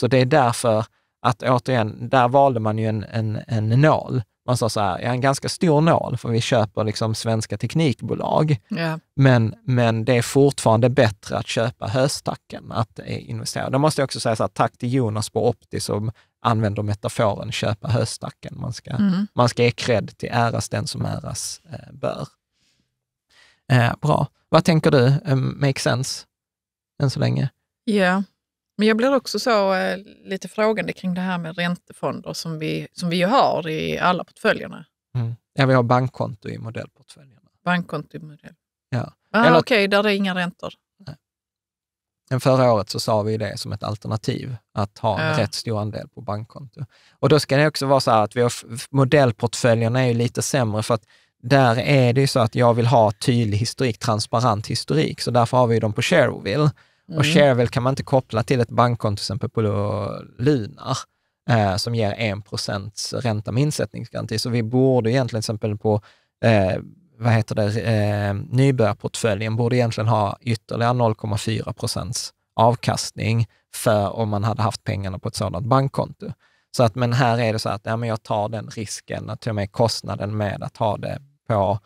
Så det är därför att återigen, där valde man ju en, en, en nål man sa så här, är en ganska stor nål, för vi köper liksom svenska teknikbolag, yeah. men, men det är fortfarande bättre att köpa höstacken, att eh, investera. Då måste jag också säga så här, tack till Jonas på Opti som använder metaforen köpa höstacken. Man ska, mm. man ska ge cred till äras den som äras eh, bör. Eh, bra. Vad tänker du, um, make sense, än så länge? Ja. Yeah. Men jag blir också så eh, lite frågande kring det här med räntefonder som vi, som vi ju har i alla portföljerna. Mm. Ja, vi har bankkonto i modellportföljerna. Bankkonto i modell. Ja. Ah, okej, okay, där är inga räntor. Men förra året så sa vi det som ett alternativ, att ha en ja. rätt stor andel på bankkonto. Och då ska det också vara så här att vi har, modellportföljerna är ju lite sämre för att där är det ju så att jag vill ha tydlig historik, transparent historik, så därför har vi dem på Shareville. Mm. Och Shareville kan man inte koppla till ett bankkonto, till exempel på Lunar, eh, som ger 1 ränta med insättningsgaranti. Så vi borde egentligen, till exempel på eh, vad heter det, eh, nybörjarportföljen, borde egentligen ha ytterligare 0,4 procents avkastning för om man hade haft pengarna på ett sådant bankkonto. Så att, men här är det så att ja, men jag tar den risken, till och med kostnaden med att ha det på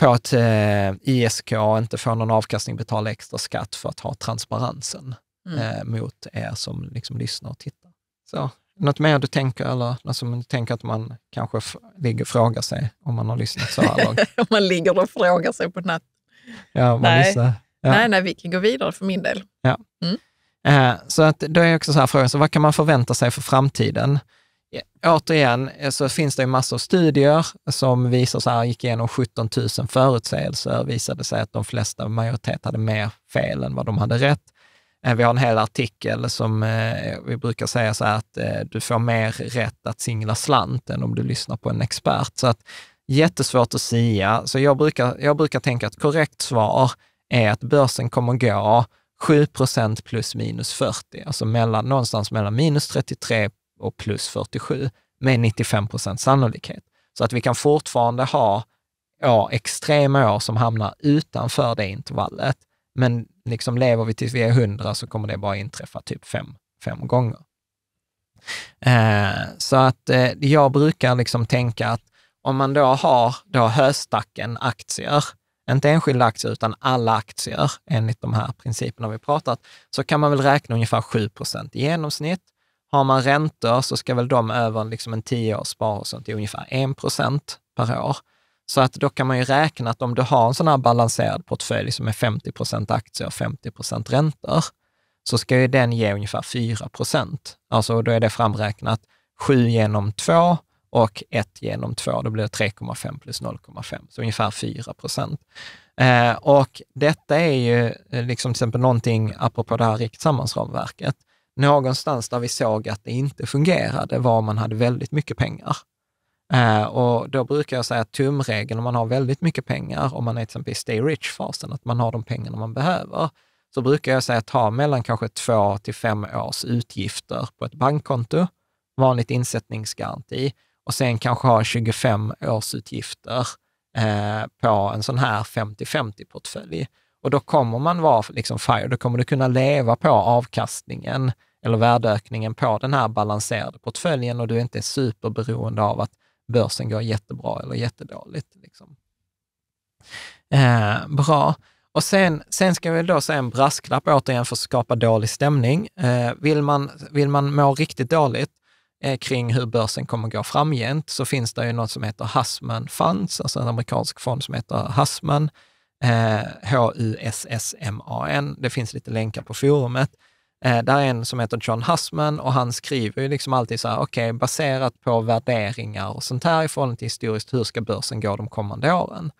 på att eh, ISK inte får någon avkastning, betala extra skatt för att ha transparensen mm. eh, mot er som liksom lyssnar och tittar. Så, något mer du tänker, eller något som du tänker att man kanske ligger och frågar sig om man har lyssnat så här långt? om man ligger och frågar sig på natten. Ja, nej. ja. nej, nej, vi kan gå vidare för min del. Ja. Mm. Eh, så att då är också så här frågan, så vad kan man förvänta sig för framtiden? återigen eh, så finns det ju massor av studier som visar, så här, gick igenom 17 000 förutsägelser, visade sig att de flesta majoritet hade mer fel än vad de hade rätt. Eh, vi har en hel artikel som eh, vi brukar säga så här att du får mer rätt att singla slant än om du lyssnar på en expert. Så att jättesvårt att säga. Så jag brukar, jag brukar tänka att korrekt svar är att börsen kommer gå 7 plus minus 40, alltså mellan, någonstans mellan minus 33 och plus 47 med 95 procents sannolikhet. Så att vi kan fortfarande ha ja, extrema år som hamnar utanför det intervallet, men liksom lever vi tills vi är 100 så kommer det bara inträffa typ fem, fem gånger. Eh, så att eh, jag brukar liksom tänka att om man då har då höstacken aktier, inte enskilda aktier utan alla aktier enligt de här principerna vi pratat, så kan man väl räkna ungefär 7 i genomsnitt har man räntor så ska väl de över liksom en tioårs sparhorisont till ungefär 1 procent per år. Så att då kan man ju räkna att om du har en sån här balanserad portfölj som är 50 procent aktier och 50 procent räntor, så ska ju den ge ungefär 4 procent. Alltså då är det framräknat 7 genom 2 och 1 genom 2, då blir det 3,5 plus 0,5, så ungefär 4 procent. Eh, och detta är ju eh, liksom till exempel någonting, apropå det här riktsammansramverket, någonstans där vi såg att det inte fungerade var man hade väldigt mycket pengar. Eh, och då brukar jag säga att tumregeln om man har väldigt mycket pengar, om man är till exempel i stay rich-fasen, att man har de pengarna man behöver, så brukar jag säga att ha mellan kanske två till fem års utgifter på ett bankkonto, vanligt insättningsgaranti, och sen kanske ha 25 års utgifter eh, på en sån här 50-50-portfölj. Och då kommer man vara liksom fire, då kommer du kunna leva på avkastningen eller värdeökningen på den här balanserade portföljen och du inte är superberoende av att börsen går jättebra eller jättedåligt. Liksom. Eh, bra. Och sen, sen ska vi då säga en brasklapp återigen för att skapa dålig stämning. Eh, vill, man, vill man må riktigt dåligt eh, kring hur börsen kommer gå framgent så finns det ju något som heter Hussman Funds, alltså en amerikansk fond som heter Hussman, eh, H-U-S-S-M-A-N. Det finns lite länkar på forumet. Eh, där är en som heter John Hussman och han skriver ju liksom alltid så här, okej, okay, baserat på värderingar och sånt här i förhållande till historiskt, hur ska börsen gå de kommande åren?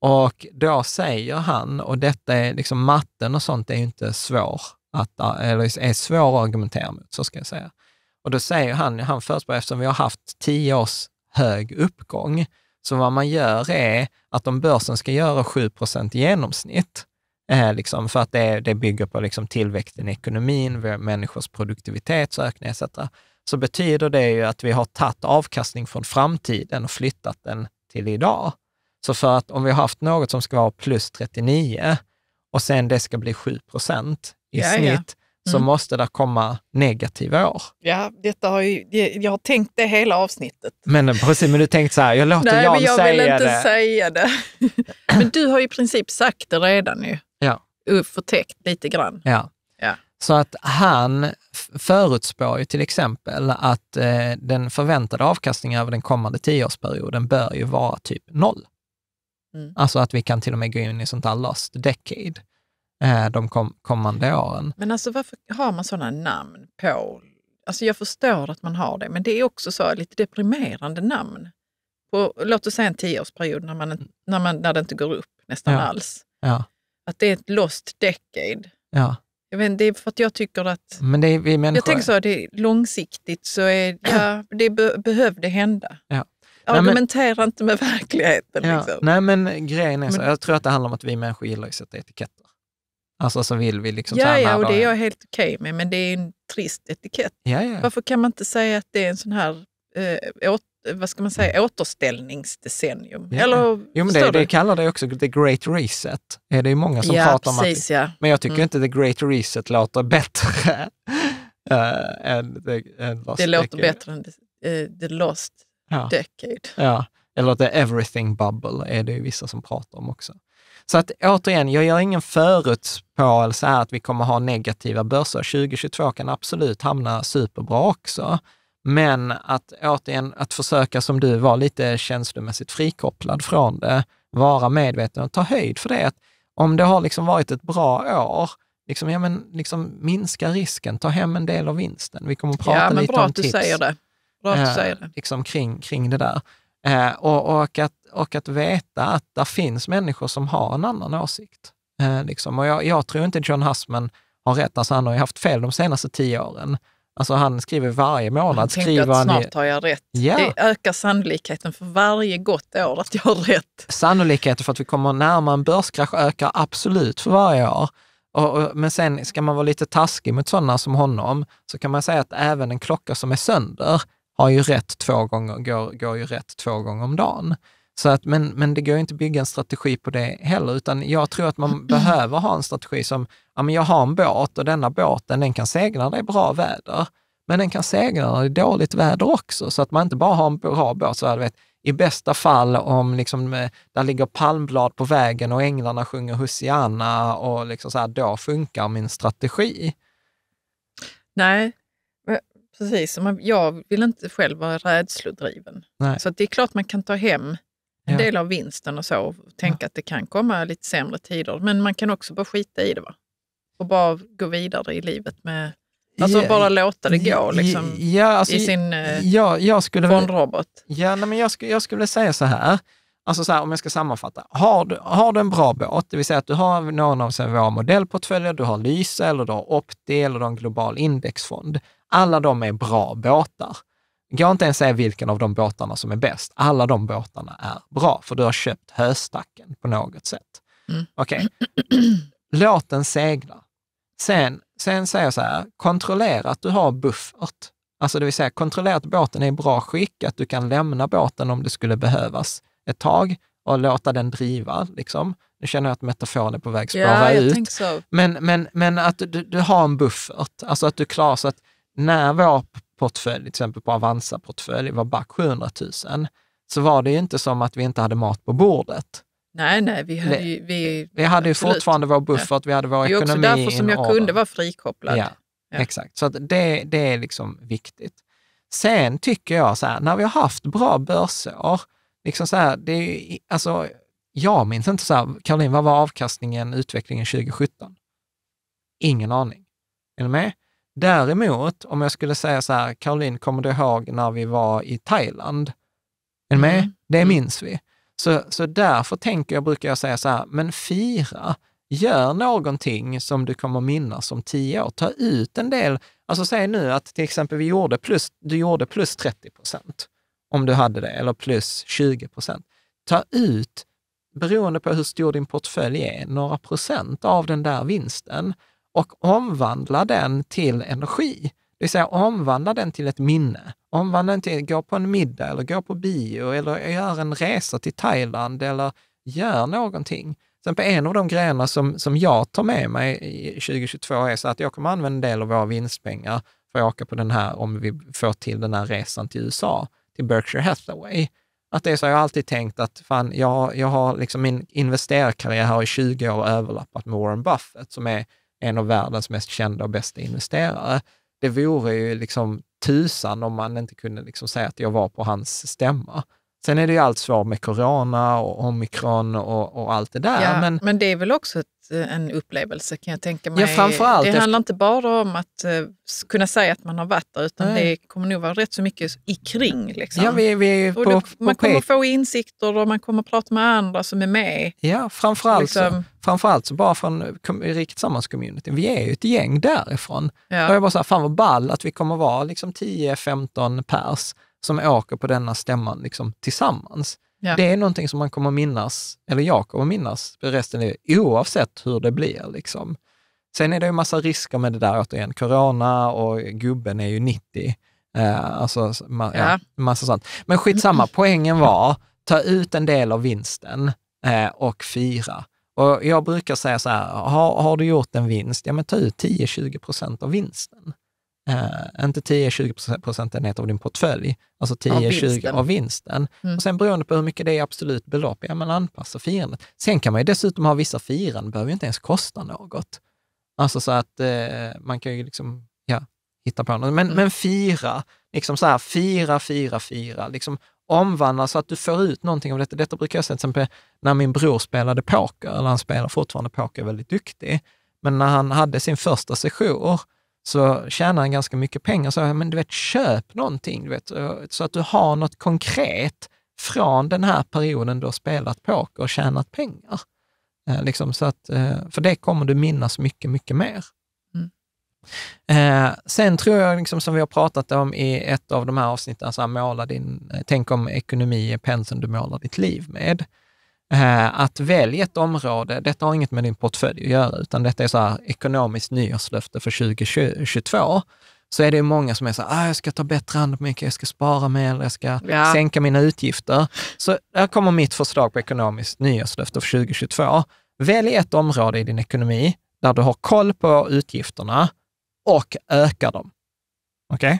Och då säger han, och detta är liksom matten och sånt är ju inte svår, att, eller är svår att argumentera mot, så ska jag säga. Och då säger han, han förutspår, eftersom vi har haft tio års hög uppgång, så vad man gör är att om börsen ska göra 7 i genomsnitt, Eh, liksom, för att det, det bygger på liksom, tillväxten i ekonomin, människors produktivitetsökning etc. Så betyder det ju att vi har tagit avkastning från framtiden och flyttat den till idag. Så för att om vi har haft något som ska vara plus 39 och sen det ska bli 7 procent i ja, snitt, ja. Mm. så måste det komma negativa år. Ja, detta har ju, jag har tänkt det hela avsnittet. Men precis, men du tänkte så här, jag låter Nej, Jan säga det. Nej, men jag vill inte det. säga det. men du har i princip sagt det redan nu förtäckt lite grann. Ja. ja. Så att han förutspår ju till exempel att eh, den förväntade avkastningen över den kommande tioårsperioden bör ju vara typ noll. Mm. Alltså att vi kan till och med gå in i sånt här lost decade eh, de kom kommande åren. Men alltså varför har man sådana namn på... Alltså jag förstår att man har det, men det är också så lite deprimerande namn. På, låt oss säga en tioårsperiod när, man, när, man, när det inte går upp nästan ja. alls. Ja att det är ett lost decade. Ja. Jag vet, det är för att jag tycker att... Men det är vi människor. Jag tänker så, det långsiktigt så är, ja, det be, behövde hända. Ja. Nej, Argumentera men, inte med verkligheten. Ja. Liksom. Nej, men grejen är så, men, jag tror att det handlar om att vi människor gillar att sätta etiketter. Alltså så vill vi liksom... Ja, ja, och det är jag helt okej okay med, men det är en trist etikett. Ja, ja. Varför kan man inte säga att det är en sån här eh, åt, vad ska man säga, återställningsdecennium. Ja. Eller, jo, men det, det kallar det också the great reset. Det är många som ja, pratar precis, om att... Ja. Men jag tycker mm. inte the great reset låter bättre. uh, än the, än det låter decade. bättre än the, uh, the lost ja. decade. Ja, eller the everything bubble är det ju vissa som pratar om också. Så att återigen, jag gör ingen förutspåelse här att vi kommer ha negativa börser. 2022 kan absolut hamna superbra också. Men att återigen, att försöka som du var lite känslomässigt frikopplad från det, vara medveten och ta höjd för det. Att om det har liksom varit ett bra år, liksom, ja, men, liksom, minska risken, ta hem en del av vinsten. Vi kommer att prata ja, men lite bra om att du tips säger det. Bra att du eh, säger det. Liksom, kring, kring det där. Eh, och, och, att, och att veta att det finns människor som har en annan åsikt. Eh, liksom. och jag, jag, tror inte John Hussman har rätt, alltså han har ju haft fel de senaste tio åren. Alltså han skriver varje månad. Han skriver att snart har jag rätt. Ja. Det ökar sannolikheten för varje gott år att jag har rätt. Sannolikheten för att vi kommer närmare en börskrasch ökar absolut för varje år. Och, och, men sen ska man vara lite taskig mot sådana som honom, så kan man säga att även en klocka som är sönder har ju rätt två gånger, går, går ju rätt två gånger om dagen. Så att, men, men det går inte att bygga en strategi på det heller, utan jag tror att man behöver ha en strategi som ja, men jag har en båt och denna båten den kan segla när det är bra väder, men den kan segla när det är dåligt väder också, så att man inte bara har en bra båt. Så här, du vet, I bästa fall om liksom, eh, där ligger palmblad på vägen och änglarna sjunger Husianna och liksom så här, då funkar min strategi. Nej, precis. Jag vill inte själv vara rädslodriven. Nej. Så det är klart man kan ta hem en ja. del av vinsten och så och tänka ja. att det kan komma lite sämre tider. Men man kan också bara skita i det. Va? och bara gå vidare i livet med Alltså bara låta det gå liksom, ja, alltså, i sin ja, eh, jag skulle, fondrobot. Ja, nej, men jag, skulle, jag skulle säga så här, alltså så här, om jag ska sammanfatta. Har du, har du en bra båt, det vill säga att du har någon av våra modellportföljer, du har Lyse eller du har Opti eller du har en global indexfond. Alla de är bra båtar. Går inte ens säga vilken av de båtarna som är bäst. Alla de båtarna är bra, för du har köpt höstacken på något sätt. Mm. Okej, okay. låt den segla. Sen, sen säger jag så här, kontrollera att du har buffert. Alltså det vill säga, kontrollera att båten är i bra skick, att du kan lämna båten om det skulle behövas ett tag och låta den driva. Liksom. Nu känner jag att metaforen är på väg att spåra yeah, ut. So. Men, men, men att du, du, har en buffert, alltså att du klarar så att när vår portfölj, till exempel på Avanza-portfölj, var back 700 000, så var det ju inte som att vi inte hade mat på bordet. Nej, nej, vi hade ju, vi, vi hade ju fortfarande vår buffert, ja. vi hade vår ekonomi. Det är ekonomi också därför som jag order. kunde vara frikopplad. Ja, ja. Exakt, så det, det är liksom viktigt. Sen tycker jag så här, när vi har haft bra börsår, liksom så här, det är, alltså, jag minns inte så här, Caroline, vad var avkastningen, utvecklingen 2017? Ingen aning. Är du med? Däremot, om jag skulle säga så här, Caroline, kommer du ihåg när vi var i Thailand? Är du med? Mm. Det mm. minns vi. Så, så därför tänker jag, brukar jag säga så här, men fira, gör någonting som du kommer minnas om tio år. Ta ut en del, alltså säg nu att till exempel vi gjorde plus, du gjorde plus 30 procent, om du hade det, eller plus 20 procent. Ta ut, beroende på hur stor din portfölj är, några procent av den där vinsten och omvandla den till energi. Det vill säga omvandla den till ett minne om man inte går på en middag eller går på bio eller gör en resa till Thailand eller gör någonting. Sen på en av de grejerna som, som jag tar med mig i 2022 är så att jag kommer använda en del av våra vinstpengar för att åka på den här, om vi får till den här resan till USA, till Berkshire Hathaway. Att det är så, jag har alltid tänkt att fan, jag, jag har liksom min investerarkarriär har i 20 år överlappat med Warren Buffett, som är en av världens mest kända och bästa investerare. Det vore ju liksom tusan om man inte kunde liksom säga att jag var på hans stämma. Sen är det ju allt svårt med corona och omikron och, och allt det där. Ja, men, men det är väl också ett, eh, en upplevelse kan jag tänka mig. Ja, framförallt, det handlar inte bara om att uh, kunna säga att man har varit där utan nej. det kommer nog vara rätt så mycket i kring. Liksom. Ja, vi, vi på, då, man kommer pek. få insikter och man kommer prata med andra som är med. Ja, framförallt, liksom. så, framförallt så bara från Rik Sammans-communityn. Vi är ju ett gäng därifrån. Ja. Och jag bara så här, fan vad ball att vi kommer vara liksom 10-15 pers som åker på denna stämman liksom, tillsammans. Ja. Det är någonting som man kommer minnas, eller jag kommer minnas resten av oavsett hur det blir. Liksom. Sen är det ju massa risker med det där återigen. Corona och gubben är ju 90. Eh, alltså, ma ja. Ja, massa sånt. Men skitsamma, poängen var, ta ut en del av vinsten eh, och fira. Och jag brukar säga så här, har, har du gjort en vinst, ja men ta ut 10-20 procent av vinsten eh, inte 10-20 procentenheter av din portfölj, alltså 10-20 av, av vinsten. Mm. Och sen beroende på hur mycket det är i absolut belopp, ja men anpassa firandet. Sen kan man ju dessutom ha vissa firanden, behöver ju inte ens kosta något. Alltså så att eh, man kan ju liksom, ja, hitta på något. Men, mm. men fira, liksom så här, fira, fira, fira. Liksom omvandla så att du får ut någonting av detta. Detta brukar jag säga till exempel när min bror spelade poker, eller han spelar fortfarande poker väldigt duktig, men när han hade sin första session så tjänar han ganska mycket pengar. Så men du vet, köp någonting, du vet, eh, så att du har något konkret från den här perioden du har spelat poker och tjänat pengar. Eh, liksom, så att, eh, för det kommer du minnas mycket, mycket mer. Mm. sen tror jag, liksom, som vi har pratat om i ett av de här avsnitten, så här, måla din, tänk om ekonomi är penseln du målar ditt liv med. Eh, att välja ett område, detta har inget med din portfölj att göra, utan detta är så här ekonomiskt nyårslöfte för 2022, så är det många som är så här, ah, jag ska ta bättre hand om mig, jag ska spara mer, jag ska ja. sänka mina utgifter. Så här kommer mitt förslag på ekonomiskt nyårslöfte för 2022. Välj ett område i din ekonomi där du har koll på utgifterna och ökar dem. Okej? Okay?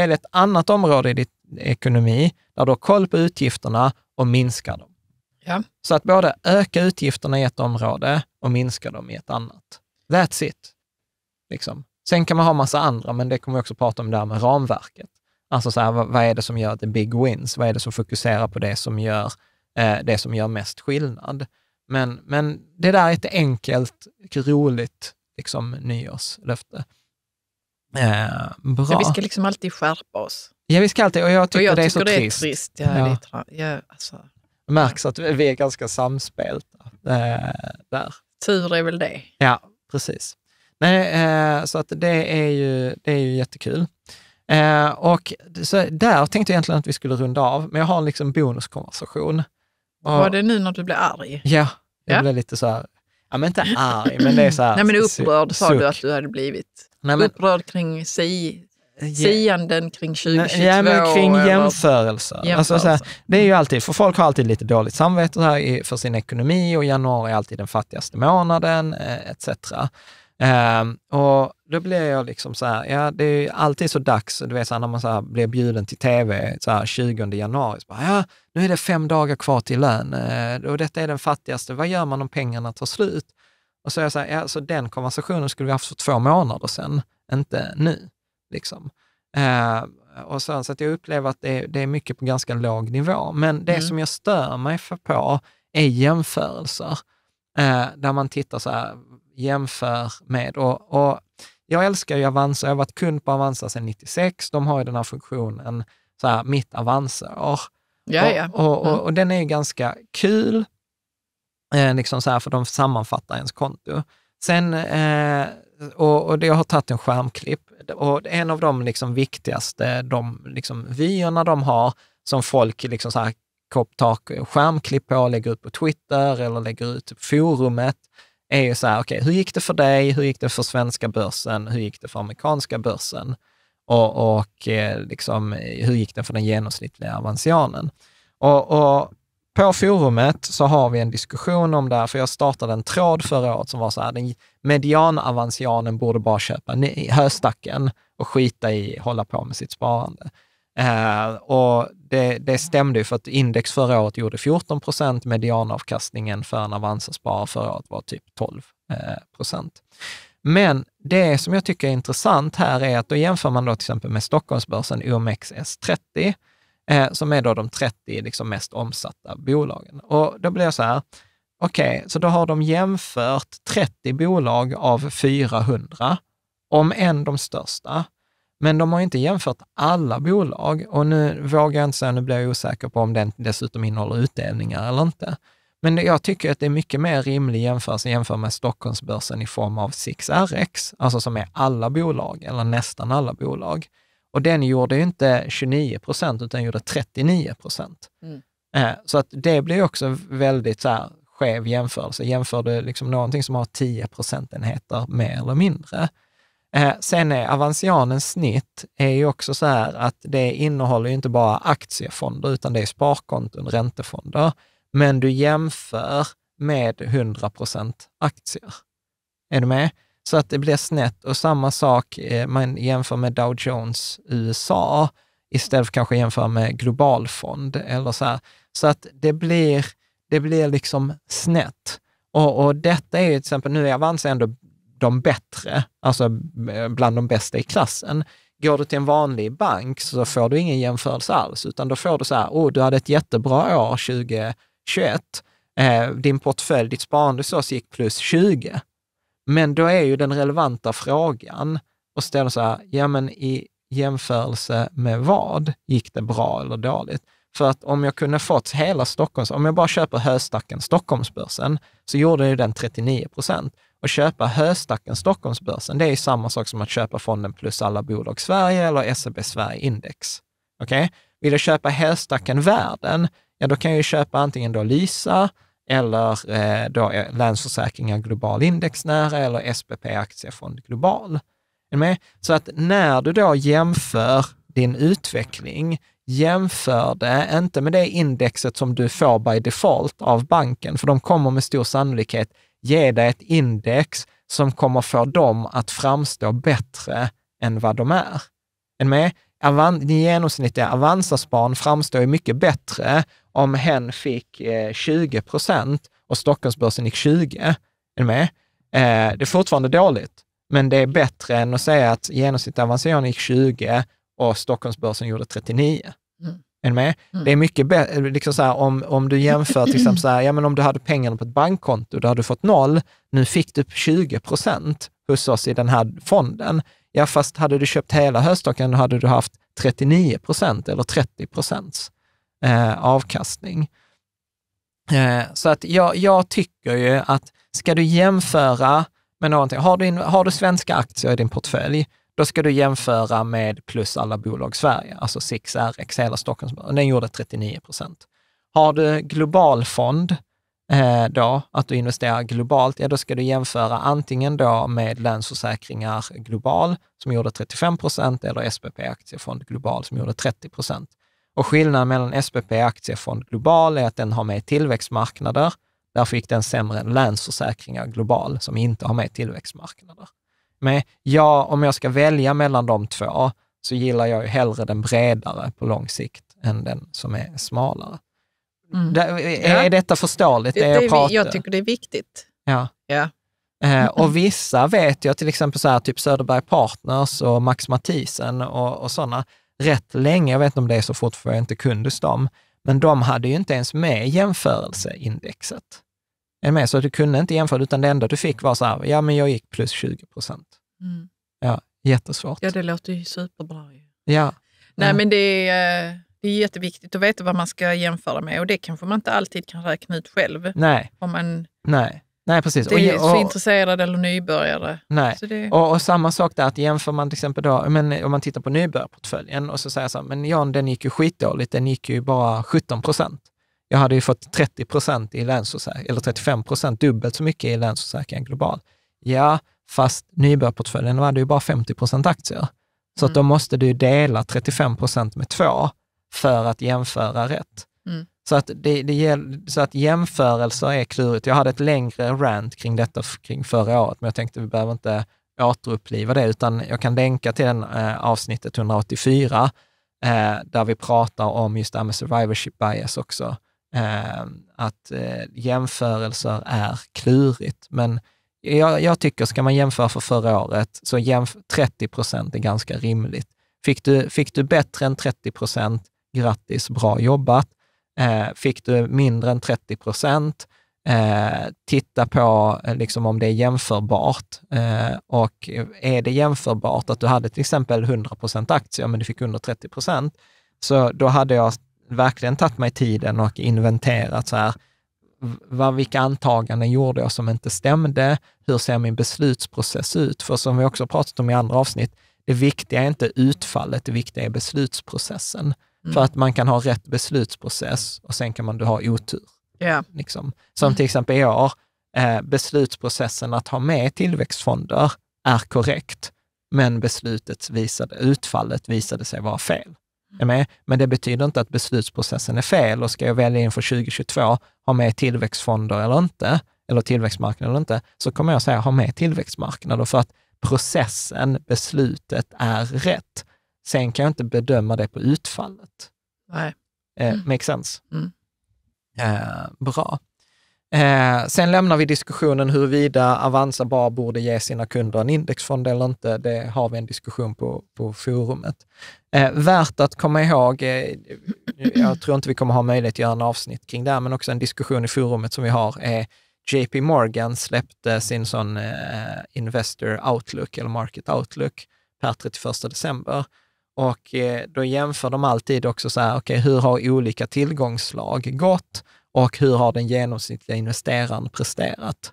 Välj ett annat område i din ekonomi där du har koll på utgifterna och minskar dem. Ja. Så att både öka utgifterna i ett område och minska dem i ett annat. That's it. Liksom. Sen kan man ha massa andra, men det kommer vi också prata om där med ramverket. Alltså, så här, vad, är det som gör the big wins? Vad är det som fokuserar på det som gör, eh, det som gör mest skillnad? Men, men det där är ett enkelt, roligt liksom, nyårslöfte. Eh, bra. Ja, vi ska liksom alltid skärpa oss. Ja, vi ska alltid, och jag tycker, och jag det, är tycker det är så trist. trist. Ja, ja. Är, ja alltså. Det märks att vi är ganska samspelta eh, där. Tur är väl det. Ja, precis. Nej, eh, så att det är ju, det är ju jättekul. Eh, och så där tänkte jag egentligen att vi skulle runda av, men jag har liksom en bonuskonversation. Och, Var det nu när du blev arg? Ja, jag ja. blev lite så här, ja men inte arg, men det är så här. Nej men upprörd sa du att du hade blivit. Nej, men, upprörd kring sig sianden eh, kring 2022. Ja, men kring jämförelser. jämförelser. Alltså, så här, det är ju alltid, för folk har alltid lite dåligt samvete här för sin ekonomi och januari är alltid den fattigaste månaden eh, etc. Ehm, och då blir jag liksom så här, ja det är alltid så dags, du vet så här, när man så blir bjuden till tv så här, 20 januari, så bara, ja nu är det fem dagar kvar till lön eh, och detta är den fattigaste, vad gör man om pengarna tar slut? Och så är jag så här, ja, så den konversationen skulle vi haft för två månader sedan, inte nu. Liksom. Eh, och så, så att jag upplever att det är, det är, mycket på ganska låg nivå. Men det mm. som jag stör mig för på är jämförelser, eh, där man tittar så här, jämför med, och, och jag älskar ju Avanza, jag har varit kund på Avanza sedan 96, de har ju den här funktionen, så här, mitt Avanza-år. Och, och, och, mm. och, den är ju ganska kul, eh, liksom så här, för de sammanfattar ens konto. Sen eh, och, och jag har tagit en skärmklipp och en av de liksom viktigaste de liksom vyerna de har, som folk liksom så här, tar skärmklipp på, och lägger ut på Twitter eller lägger ut på forumet, är ju så här, okej, okay, hur gick det för dig? Hur gick det för svenska börsen? Hur gick det för amerikanska börsen? Och, och eh, liksom, hur gick det för den genomsnittliga avansianen? Och, och på forumet så har vi en diskussion om det här, för jag startade en tråd förra året som var så här, den medianavancianen borde bara köpa höstacken och skita i hålla på med sitt sparande. Eh, och det, det, stämde ju för att index förra året gjorde 14 procent, medianavkastningen för en Avanza-sparare förra året var typ 12 eh, procent. Men det som jag tycker är intressant här är att då jämför man då till exempel med Stockholmsbörsen OMXS30 eh, som är då de 30 liksom mest omsatta bolagen. Och då blir jag så här, okej, okay, så då har de jämfört 30 bolag av 400, om än de största. Men de har inte jämfört alla bolag och nu vågar jag inte säga, nu blir jag osäker på om den dessutom innehåller utdelningar eller inte. Men jag tycker att det är mycket mer rimlig jämförelse jämfört med Stockholmsbörsen i form av 6RX, alltså som är alla bolag eller nästan alla bolag. Och den gjorde inte 29 procent, utan gjorde 39 procent. Mm. Eh, så att det blir också väldigt så här skev jämförelse. Jämför du liksom någonting som har 10 procentenheter mer eller mindre. Eh, sen är Avansianens snitt är ju också så här att det innehåller inte bara aktiefonder, utan det är sparkonton, räntefonder. Men du jämför med 100 procent aktier. Är du med? så att det blir snett. Och samma sak, eh, man jämför med Dow Jones USA istället för kanske jämföra med globalfond eller så här. Så att det blir, det blir liksom snett. Och, och detta är ju till exempel, nu är Avanza ändå de bättre, alltså eh, bland de bästa i klassen. Går du till en vanlig bank så får du ingen jämförelse alls, utan då får du så här, oh, du hade ett jättebra år 2021, eh, din portfölj, ditt sparande så gick plus 20. Men då är ju den relevanta frågan och ställa så här, ja men i jämförelse med vad gick det bra eller dåligt? För att om jag kunde fått hela Stockholms, om jag bara köper höstacken Stockholmsbörsen, så gjorde ju den 39 procent. Att köpa höstacken Stockholmsbörsen, det är ju samma sak som att köpa fonden plus alla bolag Sverige eller SEB Sverige Index. Okej? Okay? Vill jag köpa höstacken världen, ja då kan jag ju köpa antingen då Lysa, eller eh, då Länsförsäkringar Global Indexnära eller SPP Aktiefond Global. Så att när du då jämför din utveckling, jämför det inte med det indexet som du får by default av banken, för de kommer med stor sannolikhet ge dig ett index som kommer få dem att framstå bättre än vad de är. Är med? Avan, den genomsnittliga Avanza-sparn framstår ju mycket bättre om hen fick eh, 20 procent och Stockholmsbörsen gick 20, är med? Eh, det är fortfarande dåligt, men det är bättre än att säga att genomsnittet Avanceon gick 20 och Stockholmsbörsen gjorde 39. Mm. Är med? Mm. Det är mycket bättre, eh, liksom om, om du jämför till exempel så här, ja, men om du hade pengarna på ett bankkonto, då hade du fått noll. Nu fick du 20 procent hos oss i den här fonden. Ja, fast hade du köpt hela höstocken, då hade du haft 39 procent eller 30 procent eh, avkastning. Eh, så att jag, jag, tycker ju att ska du jämföra med någonting, har du, in, har du svenska aktier i din portfölj, då ska du jämföra med plus alla bolag Sverige, alltså 6RX, hela Stockholmsbörsen. Den gjorde 39 procent. Har du global fond, eh, då, att du investerar globalt, ja då ska du jämföra antingen då med Länsförsäkringar Global som gjorde 35 procent eller SPP Aktiefond Global som gjorde 30 procent. Och skillnaden mellan SPP Aktiefond Global är att den har med tillväxtmarknader. Därför fick den sämre än Länsförsäkringar Global, som inte har med tillväxtmarknader. Men ja, om jag ska välja mellan de två, så gillar jag ju hellre den bredare på lång sikt än den som är smalare. Mm. Är ja. detta förståeligt? Det, det jag, pratar? jag tycker det är viktigt. Ja. ja. Eh, och vissa vet jag, till exempel så här, typ Söderberg Partners och Max Mathisen och, och sådana, rätt länge, jag vet inte om det är så fort för jag inte kunde dem, men de hade ju inte ens med jämförelseindexet. Är med? Så du kunde inte jämföra, utan det enda du fick var så här, ja men jag gick plus 20 procent. Mm. Ja, jättesvårt. Ja, det låter ju superbra. Ju. Ja. Nej, men det är, eh, det är jätteviktigt att veta vad man ska jämföra med och det kanske man inte alltid kan räkna ut själv. Nej. Om man Nej. Nej, precis. Det är ju så intresserade eller nybörjare. Nej, det... och, och, samma sak där, att jämför man till exempel då, men om man tittar på nybörjarportföljen och så säger jag så här, men Jan, den gick ju skitdåligt, den gick ju bara 17 procent. Jag hade ju fått 30 procent i länsförsäkring, eller 35 procent, dubbelt så mycket i länsförsäkring globalt. Ja, fast nybörjarportföljen hade ju bara 50 procent aktier. Så mm. att då måste du dela 35 procent med två för att jämföra rätt. Mm. Så att, det, det, så att jämförelser är klurigt. Jag hade ett längre rant kring detta kring förra året, men jag tänkte att vi behöver inte återuppliva det, utan jag kan länka till den, eh, avsnittet 184, eh, där vi pratar om just det här med survivorship bias också. Eh, att eh, jämförelser är klurigt, men jag, jag, tycker, ska man jämföra för förra året, så jämf 30 procent är ganska rimligt. Fick du, fick du bättre än 30 procent, grattis, bra jobbat. Eh, fick du mindre än 30 procent, eh, titta på eh, liksom, om det är jämförbart. Eh, och är det jämförbart att du hade till exempel 100 procent aktier, men du fick under 30 procent, så då hade jag verkligen tagit mig tiden och inventerat så här, vad, vilka antaganden gjorde jag som inte stämde? Hur ser min beslutsprocess ut? För som vi också pratat om i andra avsnitt, det viktiga är inte utfallet, det viktiga är beslutsprocessen. Mm. För att man kan ha rätt beslutsprocess mm. och sen kan man då ha otur. Yeah. Liksom. Som till mm. exempel i år, eh, beslutsprocessen att ha med tillväxtfonder är korrekt, men beslutet visade, utfallet visade sig vara fel. Mm. Men det betyder inte att beslutsprocessen är fel och ska jag välja inför 2022, ha med tillväxtfonder eller inte, eller tillväxtmarknad eller inte, så kommer jag säga ha med tillväxtmarknader för att processen, beslutet är rätt. Sen kan jag inte bedöma det på utfallet. Nej. Eh, mm. Makes sense? Mm. Eh, bra. Eh, sen lämnar vi diskussionen huruvida Avanza bara borde ge sina kunder en indexfond eller inte. Det har vi en diskussion på, på forumet. Eh, värt att komma ihåg, eh, jag tror inte vi kommer ha möjlighet att göra en avsnitt kring det här, men också en diskussion i forumet som vi har är JP Morgan släppte sin sån eh, Investor Outlook eller Market Outlook per 31 december. Och eh, då jämför de alltid också så här, okej, okay, hur har olika tillgångsslag gått och hur har den genomsnittliga investeraren presterat?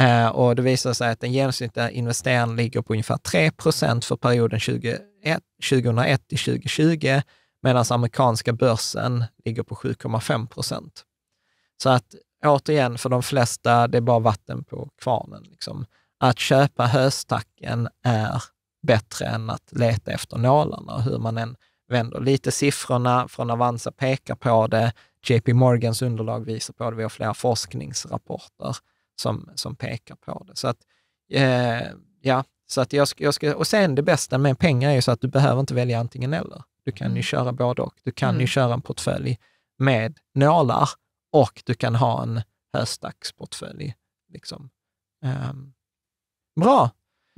Eh, och det visar sig att den genomsnittliga investeraren ligger på ungefär 3 för perioden 2001, 2001 till 2020, medan amerikanska börsen ligger på 7,5 procent. Så att återigen, för de flesta, det är bara vatten på kvarnen. Liksom. Att köpa höstacken är bättre än att leta efter nålarna, hur man än vänder. Lite siffrorna från Avanza pekar på det, JP Morgans underlag visar på det, vi har flera forskningsrapporter som, som pekar på det. Så att, eh, ja, så att jag, jag ska, och sen det bästa med pengar är ju så att du behöver inte välja antingen eller. Du kan ju mm. köra både och. Du kan mm. ju köra en portfölj med nålar och du kan ha en höstdagsportfölj. Liksom. Um, bra,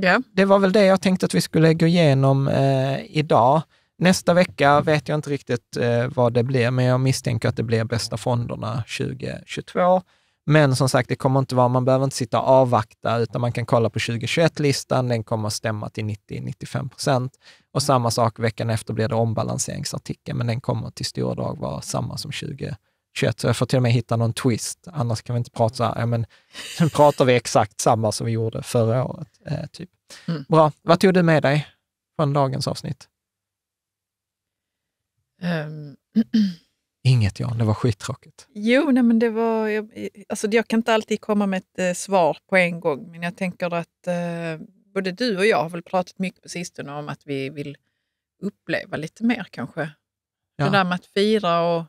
Yeah. Det var väl det jag tänkte att vi skulle gå igenom eh, idag. Nästa vecka vet jag inte riktigt eh, vad det blir, men jag misstänker att det blir bästa fonderna 2022. Men som sagt, det kommer inte vara, man behöver inte sitta och avvakta, utan man kan kolla på 2021-listan. Den kommer att stämma till 90-95 procent. Och samma sak veckan efter blir det ombalanseringsartikeln, men den kommer till stora drag vara samma som 2021. 21, så jag får till och med hitta någon twist. Annars kan vi inte prata så här, ja, men nu pratar vi exakt samma som vi gjorde förra året. Eh, typ. Mm. Bra. Vad tog du med dig från dagens avsnitt? Um. Inget Jan, det var skittråkigt. Jo, nej men det var, jag, alltså jag kan inte alltid komma med ett eh, svar på en gång, men jag tänker att eh, både du och jag har väl pratat mycket på sistone om att vi vill uppleva lite mer kanske. Ja. Det där med att fira och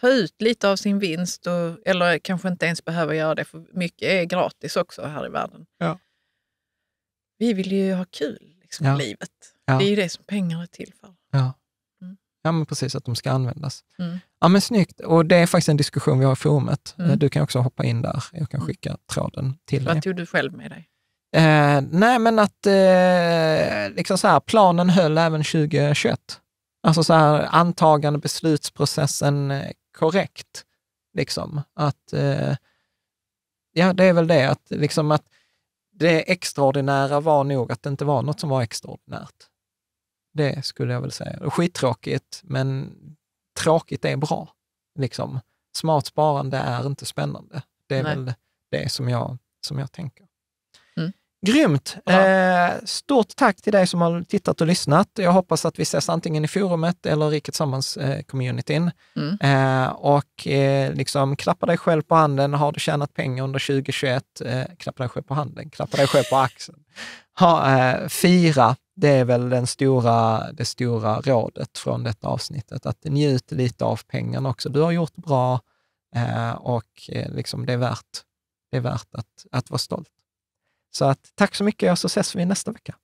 ta ut lite av sin vinst, och, eller kanske inte ens behöva göra det, för mycket är gratis också här i världen. Ja. Vi vill ju ha kul liksom, ja. i livet. Ja. Det är ju det som pengar är till för. Ja. Mm. ja, men precis, att de ska användas. Mm. Ja, men snyggt. Och det är faktiskt en diskussion vi har i forumet. Eh, mm. Du kan också hoppa in där. Jag kan mm. skicka tråden till Vad dig. Vad tog du själv med dig? Eh, nej, men att eh, liksom så här, planen höll även 2021. Alltså så här, antagande, beslutsprocessen, eh, korrekt. Liksom. Att, eh, ja, det är väl det att, liksom att det extraordinära var nog att det inte var något som var extraordinärt. Det skulle jag väl säga. Skittråkigt, men tråkigt är bra. Liksom. Smart sparande är inte spännande. Det är Nej. väl det som jag, som jag tänker. Grymt! Eh, stort tack till dig som har tittat och lyssnat. Jag hoppas att vi ses antingen i forumet eller i Tillsammans-communityn. Eh, mm. eh, och eh, liksom, klappa dig själv på handen. Har du tjänat pengar under 2021, eh, klappa dig själv på handen, klappa dig själv på axeln. Ha, fira, det är väl den stora, det stora rådet från detta avsnittet. Att njut lite av pengarna också. Du har gjort bra och liksom, det, är värt, det är värt att, att vara stolt. Så att, tack så mycket och så ses vi nästa vecka.